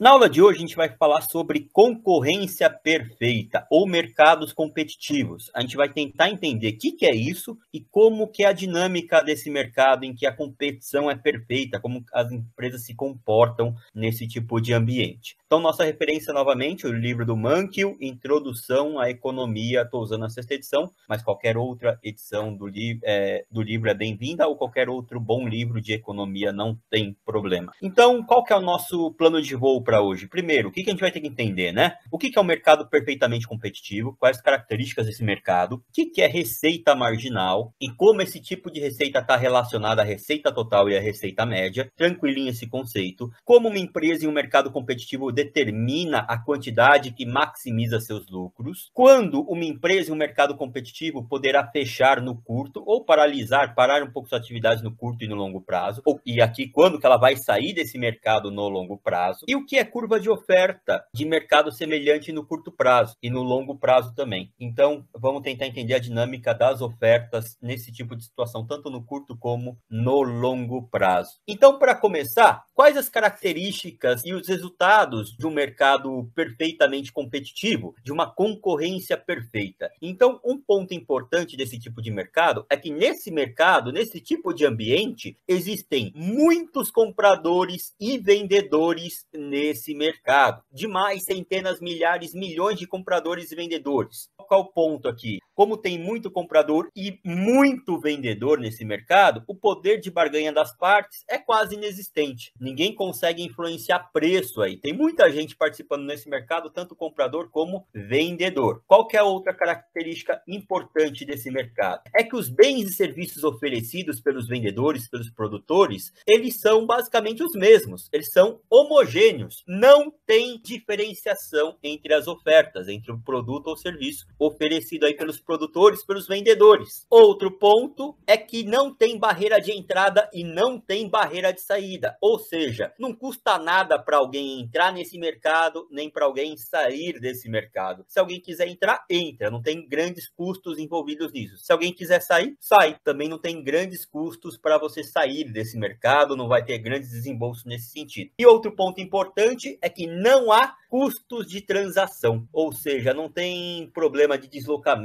Na aula de hoje, a gente vai falar sobre concorrência perfeita ou mercados competitivos. A gente vai tentar entender o que, que, é isso e como que é a dinâmica desse mercado em que a competição é perfeita, como as empresas se comportam nesse tipo de ambiente. Então, nossa referência novamente, o livro do Mankiw, Introdução à Economia, estou usando a sexta edição, mas qualquer outra edição do, li é, do livro é bem-vinda ou qualquer outro bom livro de economia não tem problema. Então, qual que é o nosso plano de voo para hoje? Primeiro, o que, que a gente vai ter que entender, né? O que, que é um mercado perfeitamente competitivo? Quais as características desse mercado? O que, que é receita marginal? E como esse tipo de receita está relacionada à receita total e à receita média? Tranquilinho esse conceito. Como uma empresa em um mercado competitivo determina a quantidade que maximiza seus lucros? Quando uma empresa em um mercado competitivo poderá fechar no curto ou paralisar, parar um pouco suas atividades no curto e no longo prazo? Ou, e aqui, quando que ela vai sair desse mercado no longo prazo? E o que é curva de oferta de mercado semelhante no curto prazo e no longo prazo também. Então, vamos tentar entender a dinâmica das ofertas nesse tipo de situação, tanto no curto como no longo prazo. Então, para começar, quais as características e os resultados de um mercado perfeitamente competitivo, de uma concorrência perfeita? Então, um ponto importante desse tipo de mercado é que nesse mercado, nesse tipo de ambiente, existem muitos compradores e vendedores desse mercado, de mais centenas, milhares, milhões de compradores e vendedores. Qual é o ponto aqui? Como tem muito comprador e muito vendedor nesse mercado, o poder de barganha das partes é quase inexistente. Ninguém consegue influenciar preço aí. Tem muita gente participando nesse mercado, tanto comprador como vendedor. Qual é a outra característica importante desse mercado? É que os bens e serviços oferecidos pelos vendedores, pelos produtores, eles são basicamente os mesmos. Eles são homogêneos. Não tem diferenciação entre as ofertas, entre o produto ou serviço oferecido aí pelos produtores produtores, pelos vendedores. Outro ponto é que não tem barreira de entrada e não tem barreira de saída, ou seja, não custa nada para alguém entrar nesse mercado nem para alguém sair desse mercado. Se alguém quiser entrar, entra, não tem grandes custos envolvidos nisso. Se alguém quiser sair, sai, também não tem grandes custos para você sair desse mercado, não vai ter grandes desembolsos nesse sentido. E outro ponto importante é que não há custos de transação, ou seja, não tem problema de deslocamento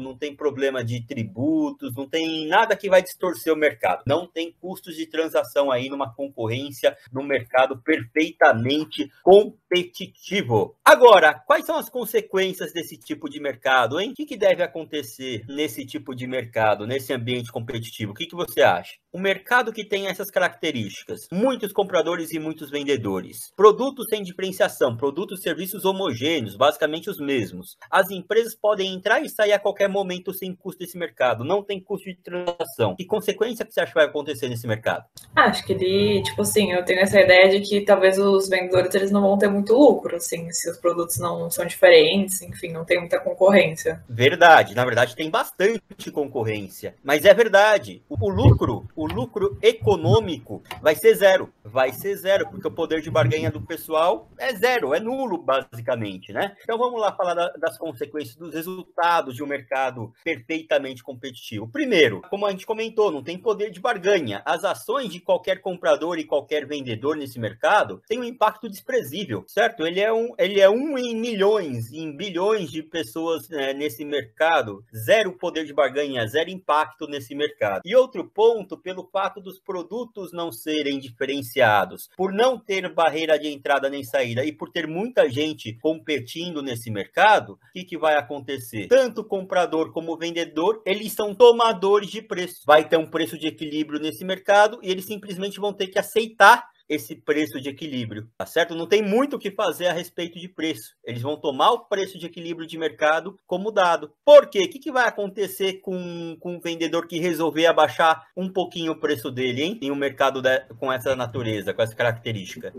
não tem problema de tributos, não tem nada que vai distorcer o mercado. Não tem custos de transação aí numa concorrência no mercado perfeitamente competitivo competitivo. Agora, quais são as consequências desse tipo de mercado, hein? O que, que deve acontecer nesse tipo de mercado, nesse ambiente competitivo? O que, que você acha? Um mercado que tem essas características, muitos compradores e muitos vendedores, produtos sem diferenciação, produtos e serviços homogêneos, basicamente os mesmos. As empresas podem entrar e sair a qualquer momento sem custo desse mercado, não tem custo de transação. Que consequência que você acha que vai acontecer nesse mercado? Acho que ele, tipo assim, eu tenho essa ideia de que talvez os vendedores eles não vão ter muito muito lucro, assim, se os produtos não são diferentes, enfim, não tem muita concorrência. Verdade, na verdade tem bastante concorrência, mas é verdade. O lucro, o lucro econômico vai ser zero, vai ser zero, porque o poder de barganha do pessoal é zero, é nulo basicamente, né? Então vamos lá falar da, das consequências dos resultados de um mercado perfeitamente competitivo. Primeiro, como a gente comentou, não tem poder de barganha. As ações de qualquer comprador e qualquer vendedor nesse mercado têm um impacto desprezível certo? Ele é um, ele é um em milhões, em bilhões de pessoas né, nesse mercado, zero poder de barganha, zero impacto nesse mercado. E outro ponto, pelo fato dos produtos não serem diferenciados, por não ter barreira de entrada nem saída e por ter muita gente competindo nesse mercado, o que, que vai acontecer? Tanto o comprador como o vendedor, eles são tomadores de preço. Vai ter um preço de equilíbrio nesse mercado e eles simplesmente vão ter que aceitar esse preço de equilíbrio, tá certo? Não tem muito o que fazer a respeito de preço. Eles vão tomar o preço de equilíbrio de mercado como dado. Por quê? O que, que vai acontecer com, com um vendedor que resolver abaixar um pouquinho o preço dele, hein? Em um mercado de, com essa natureza, com essa característica?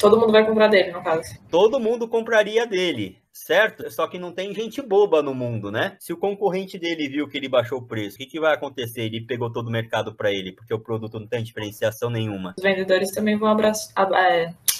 Todo mundo vai comprar dele, no caso. Todo mundo compraria dele certo? Só que não tem gente boba no mundo, né? Se o concorrente dele viu que ele baixou o preço, o que, que vai acontecer? Ele pegou todo o mercado para ele, porque o produto não tem diferenciação nenhuma. Os vendedores também vão é,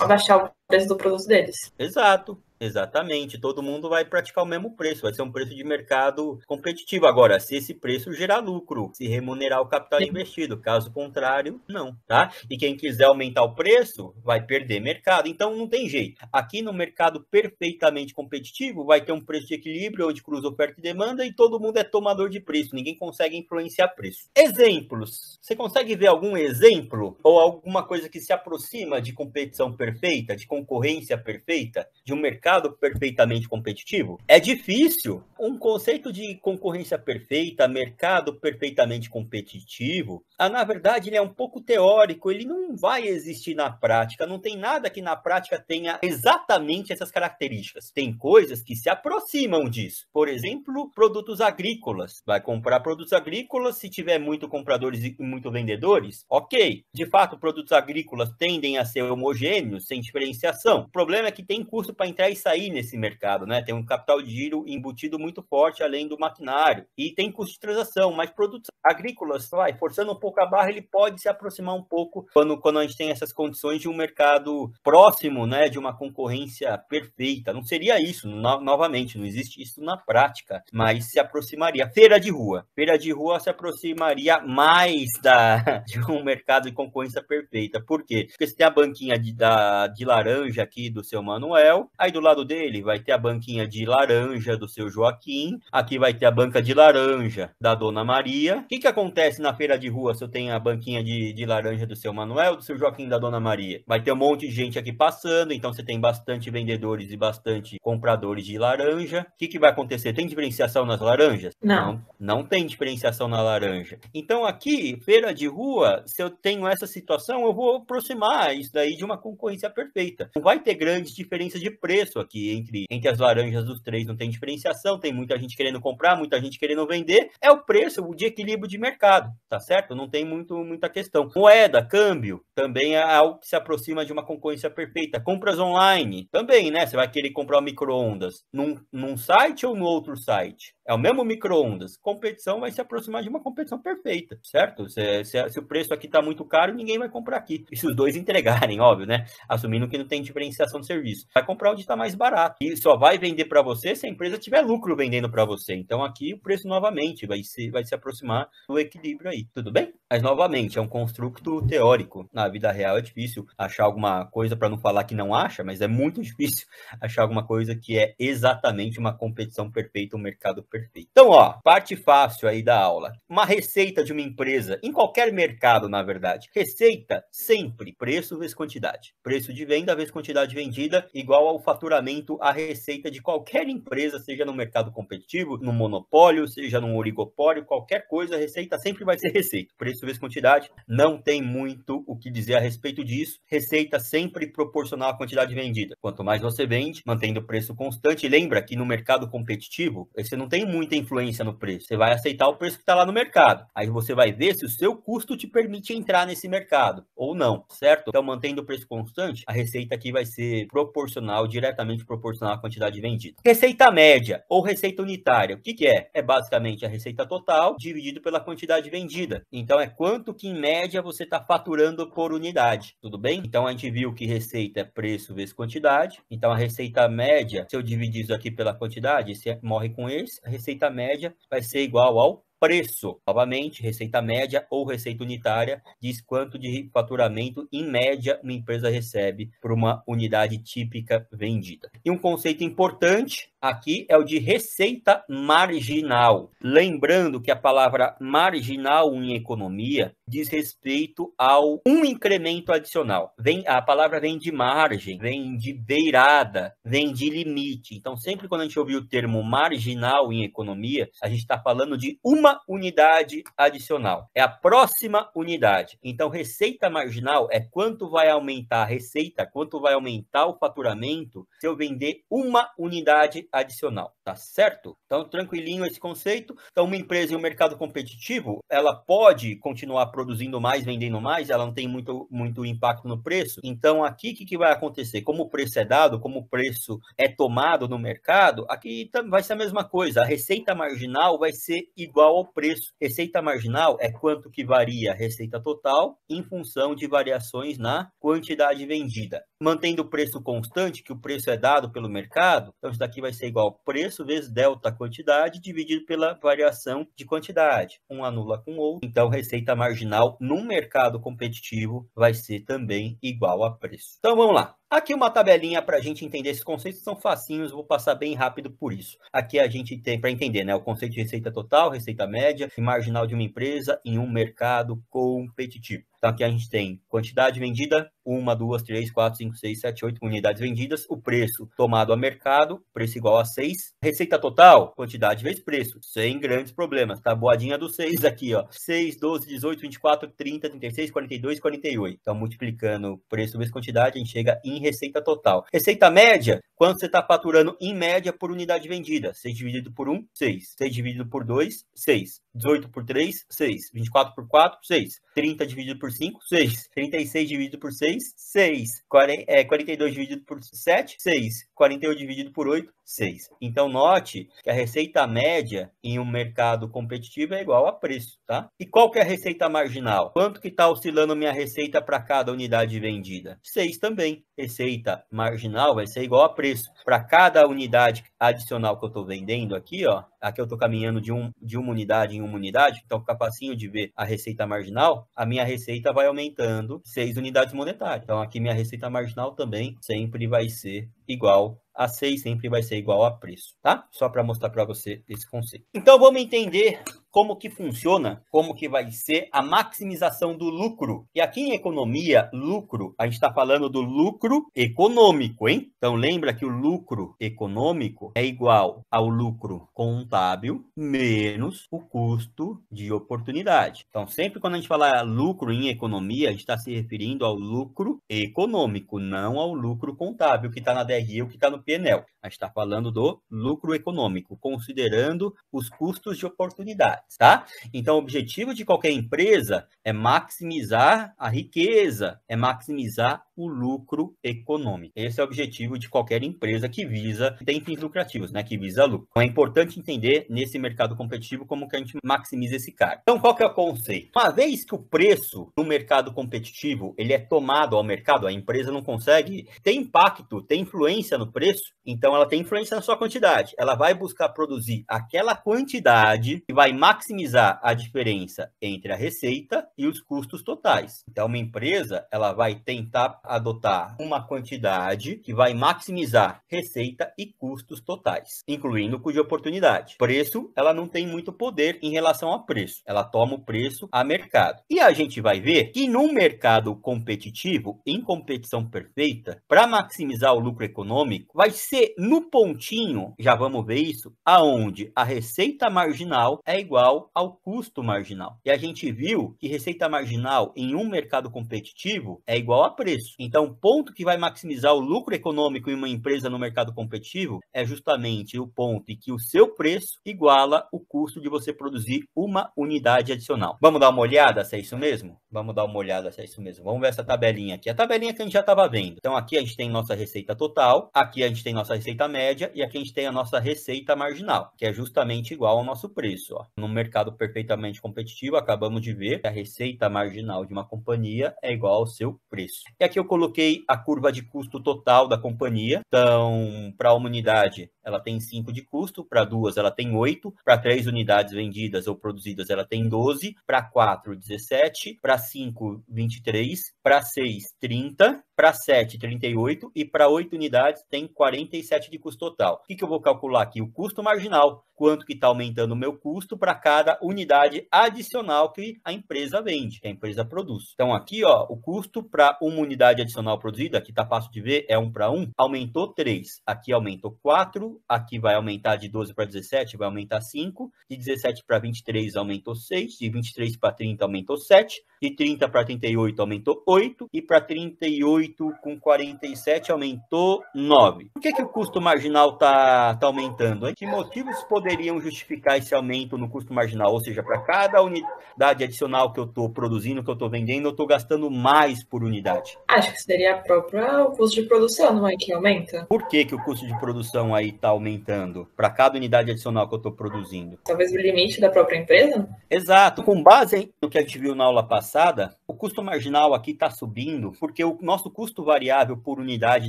abaixar o preço do produto deles. Exato. Exatamente, todo mundo vai praticar o mesmo preço, vai ser um preço de mercado competitivo. Agora, se esse preço gerar lucro, se remunerar o capital Sim. investido, caso contrário, não, tá? E quem quiser aumentar o preço, vai perder mercado. Então, não tem jeito. Aqui no mercado perfeitamente competitivo, vai ter um preço de equilíbrio onde cruza oferta e demanda e todo mundo é tomador de preço, ninguém consegue influenciar preço. Exemplos: você consegue ver algum exemplo ou alguma coisa que se aproxima de competição perfeita, de concorrência perfeita, de um mercado? mercado perfeitamente competitivo? É difícil. Um conceito de concorrência perfeita, mercado perfeitamente competitivo, ah, na verdade, ele é um pouco teórico, ele não vai existir na prática, não tem nada que na prática tenha exatamente essas características. Tem coisas que se aproximam disso. Por exemplo, produtos agrícolas. Vai comprar produtos agrícolas se tiver muito compradores e muito vendedores? Ok. De fato, produtos agrícolas tendem a ser homogêneos, sem diferenciação. O problema é que tem custo para entrar e sair nesse mercado, né? Tem um capital de giro embutido muito forte além do maquinário. E tem custo de transação, mas produtos agrícolas, vai, forçando um pouco pouco a barra, ele pode se aproximar um pouco quando, quando a gente tem essas condições de um mercado próximo, né, de uma concorrência perfeita. Não seria isso, no, novamente, não existe isso na prática, mas se aproximaria. Feira de rua. Feira de rua se aproximaria mais da, de um mercado de concorrência perfeita. Por quê? Porque você tem a banquinha de, da, de laranja aqui do seu Manuel, aí do lado dele vai ter a banquinha de laranja do seu Joaquim, aqui vai ter a banca de laranja da Dona Maria. O que, que acontece na feira de rua, você tem a banquinha de, de laranja do seu Manuel, do seu Joaquim da Dona Maria. Vai ter um monte de gente aqui passando, então você tem bastante vendedores e bastante compradores de laranja. O que, que vai acontecer? Tem diferenciação nas laranjas? Não. não. Não tem diferenciação na laranja. Então aqui, feira de rua, se eu tenho essa situação, eu vou aproximar isso daí de uma concorrência perfeita. Não vai ter grandes diferenças de preço aqui entre, entre as laranjas dos três, não tem diferenciação, tem muita gente querendo comprar, muita gente querendo vender. É o preço de equilíbrio de mercado, tá certo? Não tem muito, muita questão. Moeda, câmbio, também é algo que se aproxima de uma concorrência perfeita. Compras online, também, né? Você vai querer comprar um micro-ondas num, num site ou no outro site? É o mesmo micro-ondas. Competição vai se aproximar de uma competição perfeita, certo? Se, se, se o preço aqui está muito caro, ninguém vai comprar aqui. E se os dois entregarem, óbvio, né? Assumindo que não tem diferenciação de serviço. Vai comprar onde está mais barato. E só vai vender para você se a empresa tiver lucro vendendo para você. Então aqui o preço novamente vai se, vai se aproximar do equilíbrio aí. Tudo bem? Mas novamente, é um construto teórico. Na vida real é difícil achar alguma coisa para não falar que não acha, mas é muito difícil achar alguma coisa que é exatamente uma competição perfeita, um mercado perfeito perfeito. Então, ó, parte fácil aí da aula. Uma receita de uma empresa, em qualquer mercado, na verdade. Receita, sempre preço vezes quantidade. Preço de venda vezes quantidade vendida, igual ao faturamento, a receita de qualquer empresa, seja no mercado competitivo, no monopólio, seja num oligopólio, qualquer coisa, receita sempre vai ser receita. Preço vezes quantidade, não tem muito o que dizer a respeito disso. Receita sempre proporcional à quantidade vendida. Quanto mais você vende, mantendo o preço constante. Lembra que no mercado competitivo, você não tem muita influência no preço. Você vai aceitar o preço que está lá no mercado. Aí você vai ver se o seu custo te permite entrar nesse mercado ou não, certo? Então, mantendo o preço constante, a receita aqui vai ser proporcional, diretamente proporcional à quantidade vendida. Receita média ou receita unitária, o que, que é? É basicamente a receita total dividido pela quantidade vendida. Então, é quanto que, em média, você está faturando por unidade, tudo bem? Então, a gente viu que receita é preço vezes quantidade. Então, a receita média, se eu dividir isso aqui pela quantidade, você morre com esse. A receita média vai ser igual ao preço. Novamente, receita média ou receita unitária diz quanto de faturamento em média uma empresa recebe por uma unidade típica vendida. E um conceito importante Aqui é o de receita marginal. Lembrando que a palavra marginal em economia diz respeito ao um incremento adicional. Vem, a palavra vem de margem, vem de beirada, vem de limite. Então, sempre quando a gente ouvir o termo marginal em economia, a gente está falando de uma unidade adicional. É a próxima unidade. Então, receita marginal é quanto vai aumentar a receita, quanto vai aumentar o faturamento se eu vender uma unidade adicional, tá certo? Então, tranquilinho esse conceito. Então, uma empresa em um mercado competitivo, ela pode continuar produzindo mais, vendendo mais, ela não tem muito, muito impacto no preço. Então, aqui, o que, que vai acontecer? Como o preço é dado, como o preço é tomado no mercado, aqui vai ser a mesma coisa. A receita marginal vai ser igual ao preço. Receita marginal é quanto que varia a receita total em função de variações na quantidade vendida. Mantendo o preço constante, que o preço é dado pelo mercado, então isso daqui vai ser ser igual preço vezes delta quantidade dividido pela variação de quantidade. Um anula com o outro, então receita marginal no mercado competitivo vai ser também igual a preço. Então vamos lá. Aqui uma tabelinha para a gente entender esses conceitos, são facinhos, vou passar bem rápido por isso. Aqui a gente tem para entender né, o conceito de receita total, receita média e marginal de uma empresa em um mercado competitivo. Então aqui a gente tem quantidade vendida, 1, 2, 3, 4, 5, 6, 7, 8 unidades vendidas, o preço tomado a mercado, preço igual a 6. Receita total, quantidade vezes preço, sem grandes problemas. Tabuadinha tá? do 6 aqui, ó. 6, 12, 18, 24, 30, 36, 42, 48. Então multiplicando preço vezes quantidade, a gente chega em receita total. Receita média, quanto você está faturando em média por unidade vendida? 6 dividido por 1, 6. 6 dividido por 2, 6. 18 por 3, 6. 24 por 4, 6. 30 dividido por 5, 6. 36 dividido por 6, 6. 40, é, 42 dividido por 7, 6. 41 dividido por 8, 6. Então, note que a receita média em um mercado competitivo é igual a preço, tá? E qual que é a receita marginal? Quanto que está oscilando minha receita para cada unidade vendida? 6 também. Receita marginal vai ser igual a preço. Para cada unidade adicional que eu estou vendendo aqui, ó, aqui eu estou caminhando de, um, de uma unidade em uma unidade, então fica facinho de ver a receita marginal, a minha receita vai aumentando 6 unidades monetárias. Então, aqui minha receita marginal também sempre vai ser igual a 6 sempre vai ser igual a preço, tá? Só para mostrar para você esse conceito. Então, vamos entender como que funciona, como que vai ser a maximização do lucro. E aqui em economia, lucro, a gente está falando do lucro econômico, hein? Então lembra que o lucro econômico é igual ao lucro contábil menos o custo de oportunidade. Então sempre quando a gente falar lucro em economia, a gente está se referindo ao lucro econômico, não ao lucro contábil que está na DRE ou que está no PNL. A gente está falando do lucro econômico, considerando os custos de oportunidades, tá? Então, o objetivo de qualquer empresa é maximizar a riqueza, é maximizar o lucro econômico. Esse é o objetivo de qualquer empresa que visa, que tem fins lucrativos, né? Que visa lucro. Então é importante entender nesse mercado competitivo como que a gente maximiza esse cara. Então, qual que é o conceito? Uma vez que o preço no mercado competitivo ele é tomado ao mercado, a empresa não consegue ter impacto, ter influência no preço, então ela tem influência na sua quantidade. Ela vai buscar produzir aquela quantidade que vai maximizar a diferença entre a receita e os custos totais. Então, uma empresa ela vai tentar adotar uma quantidade que vai maximizar receita e custos totais, incluindo cuja oportunidade. Preço, ela não tem muito poder em relação a preço. Ela toma o preço a mercado. E a gente vai ver que num mercado competitivo, em competição perfeita, para maximizar o lucro econômico, vai ser no pontinho, já vamos ver isso, aonde a receita marginal é igual ao custo marginal. E a gente viu que receita marginal em um mercado competitivo é igual a preço. Então, o ponto que vai maximizar o lucro econômico em uma empresa no mercado competitivo é justamente o ponto em que o seu preço iguala o custo de você produzir uma unidade adicional. Vamos dar uma olhada se é isso mesmo? Vamos dar uma olhada se é isso mesmo. Vamos ver essa tabelinha aqui. A tabelinha que a gente já estava vendo. Então, aqui a gente tem nossa receita total, aqui a gente tem nossa receita média e aqui a gente tem a nossa receita marginal, que é justamente igual ao nosso preço. Ó. No mercado perfeitamente competitivo, acabamos de ver que a receita marginal de uma companhia é igual ao seu preço. E aqui eu coloquei a curva de custo total da companhia. Então, para uma unidade, ela tem 5 de custo, para duas, ela tem 8, para três unidades vendidas ou produzidas, ela tem 12, para quatro, 17, para cinco, 23, para seis, 30, para 7, 38 e para 8 unidades tem 47 de custo total. O que, que eu vou calcular aqui? O custo marginal, quanto que está aumentando o meu custo para cada unidade adicional que a empresa vende, que a empresa produz. Então aqui, ó, o custo para uma unidade unidade adicional produzida, que está fácil de ver, é 1 para 1, aumentou 3, aqui aumentou 4, aqui vai aumentar de 12 para 17, vai aumentar 5, de 17 para 23 aumentou 6, de 23 para 30 aumentou 7, de 30 para 38 aumentou 8 e para 38 com 47 aumentou 9. Por que, que o custo marginal está tá aumentando? Hein? Que motivos poderiam justificar esse aumento no custo marginal? Ou seja, para cada unidade adicional que eu estou produzindo, que eu estou vendendo, eu estou gastando mais por unidade. A ah, acho que seria a própria o custo de produção, não é que aumenta? Por que, que o custo de produção aí está aumentando para cada unidade adicional que eu estou produzindo? Talvez o limite da própria empresa? Exato. Com base no que a gente viu na aula passada, o custo marginal aqui está subindo porque o nosso custo variável por unidade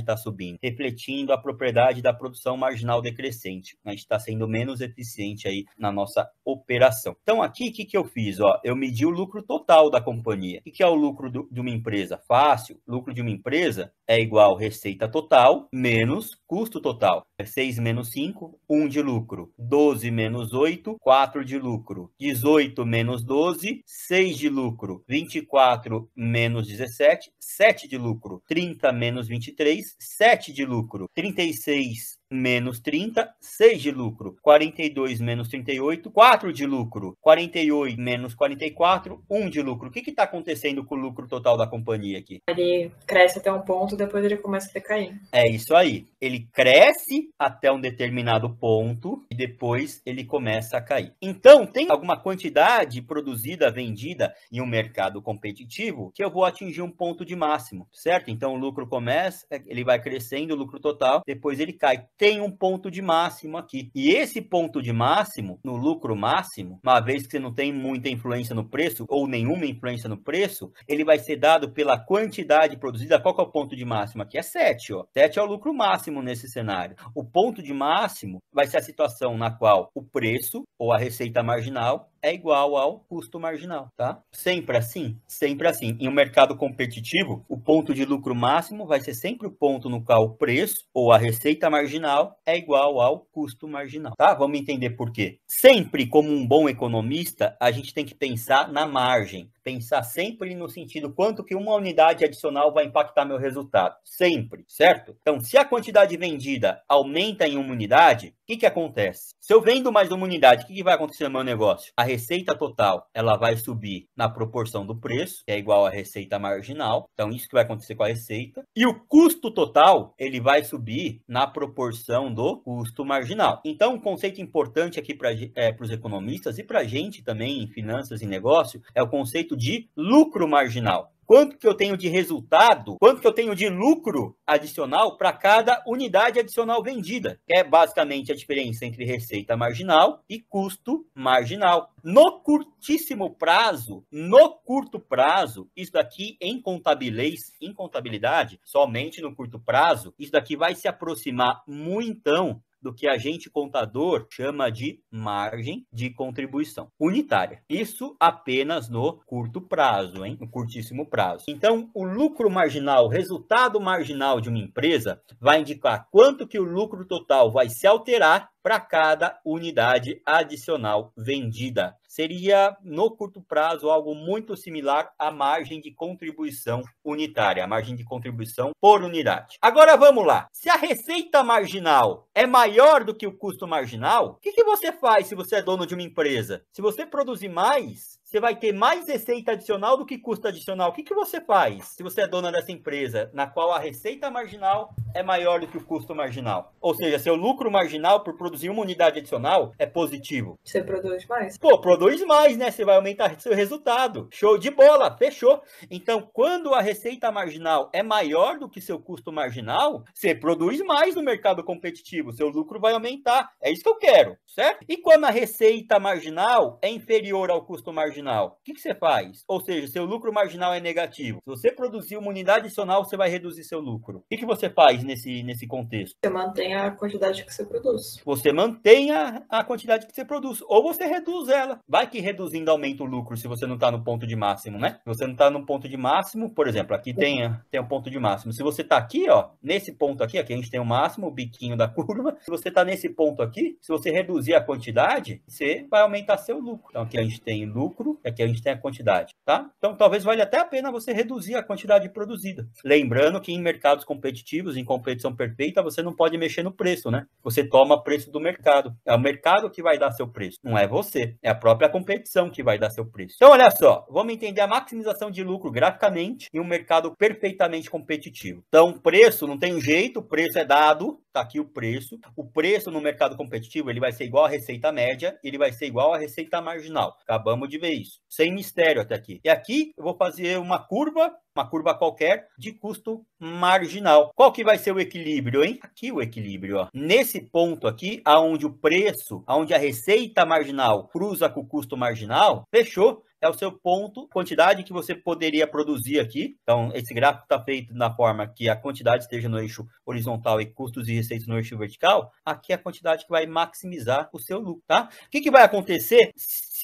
está subindo, refletindo a propriedade da produção marginal decrescente. A gente está sendo menos eficiente aí na nossa operação. Então aqui o que, que eu fiz? Ó, eu medi o lucro total da companhia. O que, que é o lucro do, de uma empresa? Fácil, lucro lucro de uma empresa, é igual receita total menos custo total. 6 é menos 5, 1 de lucro. 12 menos 8, 4 de lucro. 18 menos 12, 6 de lucro. 24 menos 17, 7 de lucro. 30 menos 23, 7 de lucro. 36 menos 30, 6 de lucro. 42 menos 38, 4 de lucro. 48 menos 44, 1 de lucro. O que está acontecendo com o lucro total da companhia aqui? Ele cresce até um ponto, depois ele começa a decair. É isso aí. Ele cresce até um determinado ponto e depois ele começa a cair. Então, tem alguma quantidade produzida, vendida em um mercado competitivo que eu vou atingir um ponto de máximo, certo? Então, o lucro começa, é, ele vai crescendo, o lucro total, depois ele cai. Tem um ponto de máximo aqui. E esse ponto de máximo, no lucro máximo, uma vez que você não tem muita influência no preço ou nenhuma influência no preço, ele vai ser dado pela quantidade produzida. Qual é o ponto de de máximo aqui é 7, ó. 7 é o lucro máximo nesse cenário. O ponto de máximo vai ser a situação na qual o preço ou a receita marginal é igual ao custo marginal, tá? Sempre assim, sempre assim. Em um mercado competitivo, o ponto de lucro máximo vai ser sempre o ponto no qual o preço ou a receita marginal é igual ao custo marginal, tá? Vamos entender por quê. Sempre, como um bom economista, a gente tem que pensar na margem, pensar sempre no sentido quanto que uma unidade adicional vai impactar meu resultado, sempre, certo? Então, se a quantidade vendida aumenta em uma unidade, que, que acontece? Se eu vendo mais uma unidade, o que, que vai acontecer no meu negócio? A receita total ela vai subir na proporção do preço, que é igual à receita marginal. Então, isso que vai acontecer com a receita. E o custo total ele vai subir na proporção do custo marginal. Então, um conceito importante aqui para é, os economistas e para a gente também em finanças e negócio é o conceito de lucro marginal quanto que eu tenho de resultado, quanto que eu tenho de lucro adicional para cada unidade adicional vendida, que é basicamente a diferença entre receita marginal e custo marginal. No curtíssimo prazo, no curto prazo, isso daqui em contabilidade, em contabilidade, somente no curto prazo, isso daqui vai se aproximar muito então do que a gente contador chama de margem de contribuição unitária. Isso apenas no curto prazo, hein? No curtíssimo prazo. Então, o lucro marginal, o resultado marginal de uma empresa vai indicar quanto que o lucro total vai se alterar para cada unidade adicional vendida. Seria, no curto prazo, algo muito similar à margem de contribuição unitária, a margem de contribuição por unidade. Agora vamos lá. Se a receita marginal é maior do que o custo marginal, o que, que você faz se você é dono de uma empresa? Se você produzir mais, você vai ter mais receita adicional do que custo adicional. O que, que você faz se você é dona dessa empresa, na qual a receita marginal é maior do que o custo marginal? Ou seja, seu lucro marginal por produzir uma unidade adicional é positivo. Você produz mais? Pô, produz mais, né? Você vai aumentar seu resultado. Show de bola, fechou. Então, quando a receita marginal é maior do que seu custo marginal, você produz mais no mercado competitivo, seu lucro vai aumentar. É isso que eu quero, certo? E quando a receita marginal é inferior ao custo marginal, marginal. O que, que você faz? Ou seja, seu lucro marginal é negativo. Se você produzir uma unidade adicional, você vai reduzir seu lucro. O que, que você faz nesse, nesse contexto? Você mantém a quantidade que você produz. Você mantém a, a quantidade que você produz. Ou você reduz ela. Vai que reduzindo aumenta o lucro se você não está no ponto de máximo, né? Se você não está no ponto de máximo, por exemplo, aqui tem, uhum. tem um ponto de máximo. Se você está aqui, ó, nesse ponto aqui, aqui a gente tem o máximo, o biquinho da curva. Se você está nesse ponto aqui, se você reduzir a quantidade, você vai aumentar seu lucro. Então aqui a gente tem lucro é que a gente tem a quantidade, tá? Então talvez valha até a pena você reduzir a quantidade produzida. Lembrando que em mercados competitivos, em competição perfeita, você não pode mexer no preço, né? Você toma preço do mercado. É o mercado que vai dar seu preço, não é você. É a própria competição que vai dar seu preço. Então olha só, vamos entender a maximização de lucro graficamente em um mercado perfeitamente competitivo. Então preço não tem jeito, o preço é dado, tá aqui o preço. O preço no mercado competitivo, ele vai ser igual à receita média, ele vai ser igual à receita marginal. Acabamos de ver isso isso, sem mistério até aqui. E aqui eu vou fazer uma curva, uma curva qualquer, de custo marginal. Qual que vai ser o equilíbrio, hein? Aqui o equilíbrio, ó. Nesse ponto aqui, aonde o preço, aonde a receita marginal cruza com o custo marginal, fechou é o seu ponto, quantidade que você poderia produzir aqui. Então, esse gráfico está feito na forma que a quantidade esteja no eixo horizontal e custos e receitas no eixo vertical. Aqui é a quantidade que vai maximizar o seu lucro, tá? O que, que vai acontecer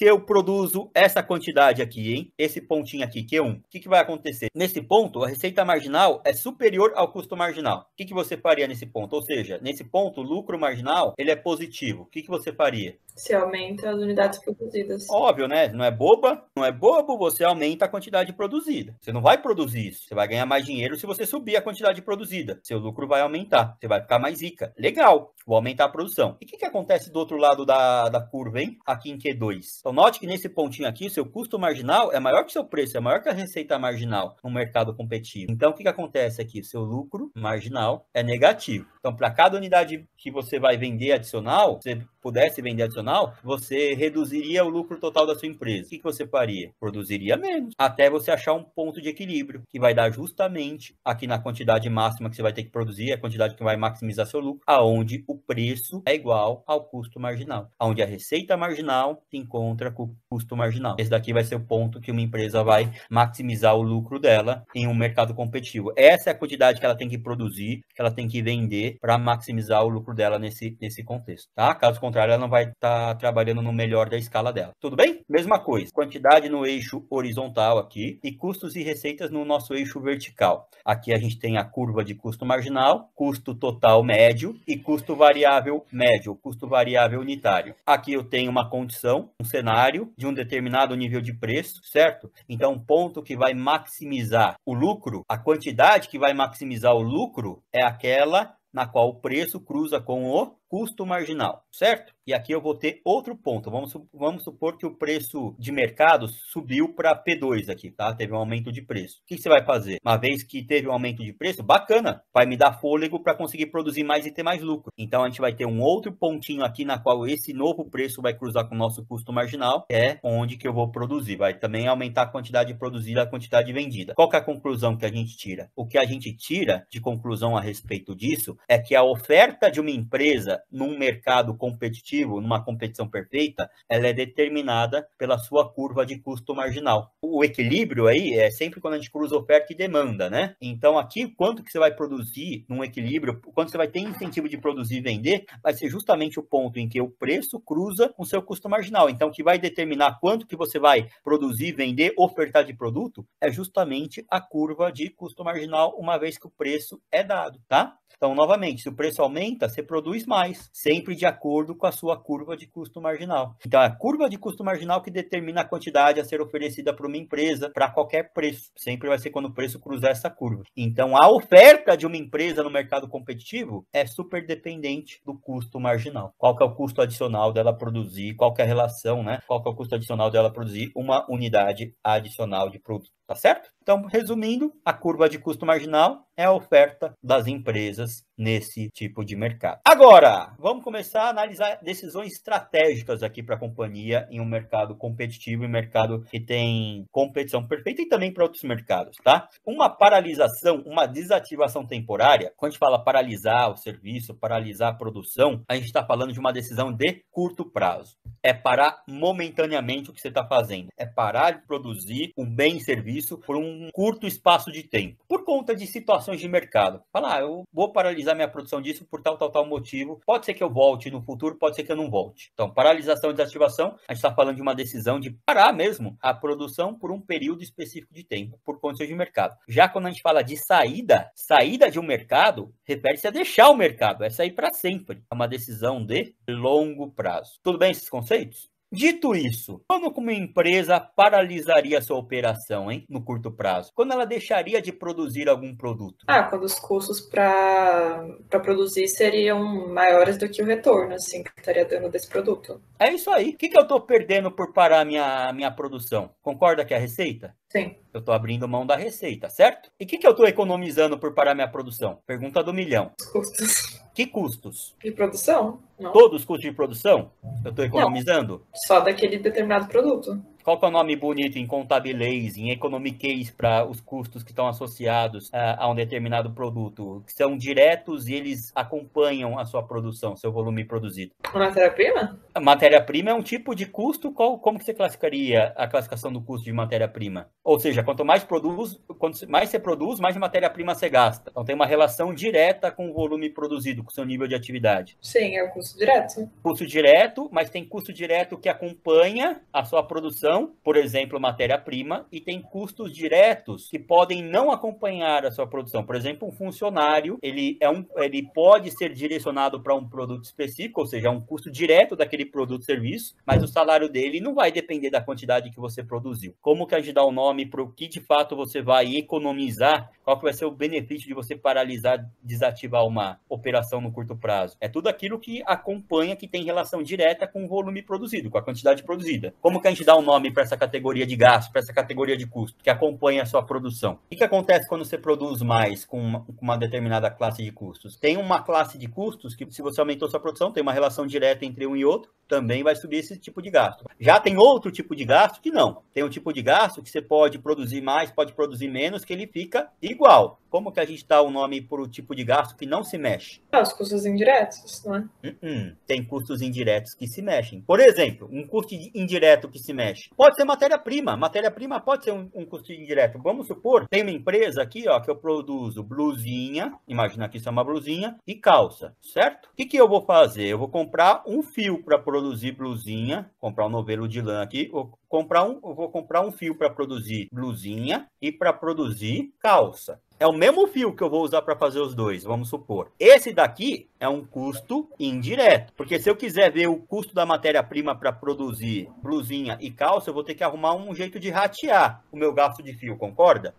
se eu produzo essa quantidade aqui, hein? Esse pontinho aqui, Q1, o que, que vai acontecer? Nesse ponto, a receita marginal é superior ao custo marginal. O que, que você faria nesse ponto? Ou seja, nesse ponto, o lucro marginal, ele é positivo. O que, que você faria? Se aumenta as unidades produzidas. Óbvio, né? Não é boba, não é bobo, você aumenta a quantidade produzida. Você não vai produzir isso. Você vai ganhar mais dinheiro se você subir a quantidade produzida. Seu lucro vai aumentar. Você vai ficar mais rica. Legal. Vou aumentar a produção. E o que, que acontece do outro lado da, da curva, hein? Aqui em Q2. Então, note que nesse pontinho aqui, seu custo marginal é maior que seu preço, é maior que a receita marginal no mercado competitivo. Então, o que, que acontece aqui? Seu lucro marginal é negativo. Então, para cada unidade que você vai vender adicional, se você pudesse vender adicional, você reduziria o lucro total da sua empresa. O que, que você faria? Produziria menos, até você achar um ponto de equilíbrio, que vai dar justamente aqui na quantidade máxima que você vai ter que produzir, a quantidade que vai maximizar seu lucro, aonde o preço é igual ao custo marginal, aonde a receita marginal se encontra contra o custo marginal. Esse daqui vai ser o ponto que uma empresa vai maximizar o lucro dela em um mercado competitivo. Essa é a quantidade que ela tem que produzir, que ela tem que vender para maximizar o lucro dela nesse, nesse contexto, tá? Caso contrário, ela não vai estar tá trabalhando no melhor da escala dela. Tudo bem? Mesma coisa, quantidade no eixo horizontal aqui e custos e receitas no nosso eixo vertical. Aqui a gente tem a curva de custo marginal, custo total médio e custo variável médio, custo variável unitário. Aqui eu tenho uma condição, um cenário cenário de um determinado nível de preço, certo? Então, o ponto que vai maximizar o lucro, a quantidade que vai maximizar o lucro é aquela na qual o preço cruza com o custo marginal, certo? E aqui eu vou ter outro ponto. Vamos, vamos supor que o preço de mercado subiu para P2 aqui, tá? Teve um aumento de preço. O que você vai fazer? Uma vez que teve um aumento de preço, bacana, vai me dar fôlego para conseguir produzir mais e ter mais lucro. Então a gente vai ter um outro pontinho aqui na qual esse novo preço vai cruzar com o nosso custo marginal, é onde que eu vou produzir. Vai também aumentar a quantidade produzida, a quantidade vendida. Qual é a conclusão que a gente tira? O que a gente tira de conclusão a respeito disso é que a oferta de uma empresa num mercado competitivo, numa competição perfeita, ela é determinada pela sua curva de custo marginal. O equilíbrio aí é sempre quando a gente cruza oferta e demanda, né? Então aqui quanto que você vai produzir num equilíbrio, quanto você vai ter incentivo de produzir e vender, vai ser justamente o ponto em que o preço cruza com seu custo marginal. Então o que vai determinar quanto que você vai produzir, vender, ofertar de produto é justamente a curva de custo marginal, uma vez que o preço é dado, tá? Então, novamente, se o preço aumenta, você produz mais mais, sempre de acordo com a sua curva de custo marginal. Então, é a curva de custo marginal que determina a quantidade a ser oferecida para uma empresa para qualquer preço. Sempre vai ser quando o preço cruzar essa curva. Então, a oferta de uma empresa no mercado competitivo é super dependente do custo marginal. Qual que é o custo adicional dela produzir? Qual que é a relação, né? Qual que é o custo adicional dela produzir uma unidade adicional de produto? Tá certo? Então, resumindo, a curva de custo marginal é a oferta das empresas nesse tipo de mercado. Agora, vamos começar a analisar decisões estratégicas aqui para a companhia em um mercado competitivo e um mercado que tem competição perfeita e também para outros mercados, tá? Uma paralisação, uma desativação temporária, quando a gente fala paralisar o serviço, paralisar a produção, a gente está falando de uma decisão de curto prazo. É parar momentaneamente o que você está fazendo, é parar de produzir um bem e serviço isso por um curto espaço de tempo, por conta de situações de mercado. Falar, ah, eu vou paralisar minha produção disso por tal, tal, tal motivo. Pode ser que eu volte no futuro, pode ser que eu não volte. Então, paralisação e desativação, a gente está falando de uma decisão de parar mesmo a produção por um período específico de tempo, por condições de mercado. Já quando a gente fala de saída, saída de um mercado, refere-se a deixar o mercado, é sair para sempre. É uma decisão de longo prazo. Tudo bem esses conceitos? Dito isso, como uma empresa paralisaria sua operação, hein, no curto prazo? Quando ela deixaria de produzir algum produto? Ah, quando os custos para produzir seriam maiores do que o retorno, assim, que estaria dando desse produto. É isso aí. O que, que eu estou perdendo por parar minha, minha produção? Concorda que é a receita? Sim. Eu estou abrindo mão da receita, certo? E o que, que eu estou economizando por parar minha produção? Pergunta do milhão. Custos. Que custos? De produção? Não. Todos os custos de produção? Eu estou economizando? Não, só daquele determinado produto qual que é o nome bonito em contabilês, em economiquez para os custos que estão associados a, ah, a um determinado produto, que são diretos e eles acompanham a sua produção, seu volume produzido. Matéria-prima? A matéria-prima é um tipo de custo, qual, como que você classificaria a classificação do custo de matéria-prima? Ou seja, quanto mais produz, quanto mais você produz, mais matéria-prima você gasta. Então tem uma relação direta com o volume produzido, com o seu nível de atividade. Sim, é o custo direto. Custo direto, mas tem custo direto que acompanha a sua produção produção, então, por exemplo, matéria-prima, e tem custos diretos que podem não acompanhar a sua produção. Por exemplo, um funcionário, ele, é um, ele pode ser direcionado para um produto específico, ou seja, é um custo direto daquele produto serviço, mas o salário dele não vai depender da quantidade que você produziu. Como que a gente dá o um nome para o que de fato você vai economizar? Qual que vai ser o benefício de você paralisar, desativar uma operação no curto prazo? É tudo aquilo que acompanha, que tem relação direta com o volume produzido, com a quantidade produzida. Como que a gente dá o um nome nome para essa categoria de gasto, para essa categoria de custo, que acompanha a sua produção. O que acontece quando você produz mais com uma, determinada classe de custos? Tem uma classe de custos que, se você aumentou sua produção, tem uma relação direta entre um e outro, também vai subir esse tipo de gasto. Já tem outro tipo de gasto que não. Tem um tipo de gasto que você pode produzir mais, pode produzir menos, que ele fica igual. Como que a gente dá o um nome para o tipo de gasto que não se mexe? Ah, os custos indiretos, não é? Uh -uh. Tem custos indiretos que se mexem. Por exemplo, um custo indireto que se mexe Pode ser matéria-prima. Matéria-prima pode ser um, um custo indireto. Vamos supor, tem uma empresa aqui, ó, que eu produzo blusinha, imagina que isso é uma blusinha, e calça, certo? O que, que eu vou fazer? Eu vou comprar um fio para produzir blusinha, comprar um novelo de lã aqui, comprar um, eu vou comprar um fio para produzir blusinha e para produzir calça é o mesmo fio que eu vou usar para fazer os dois, vamos supor. Esse daqui é um custo indireto, porque se eu quiser ver o custo da matéria-prima para produzir blusinha e calça, eu vou ter que arrumar um jeito de ratear o meu gasto de fio, concorda?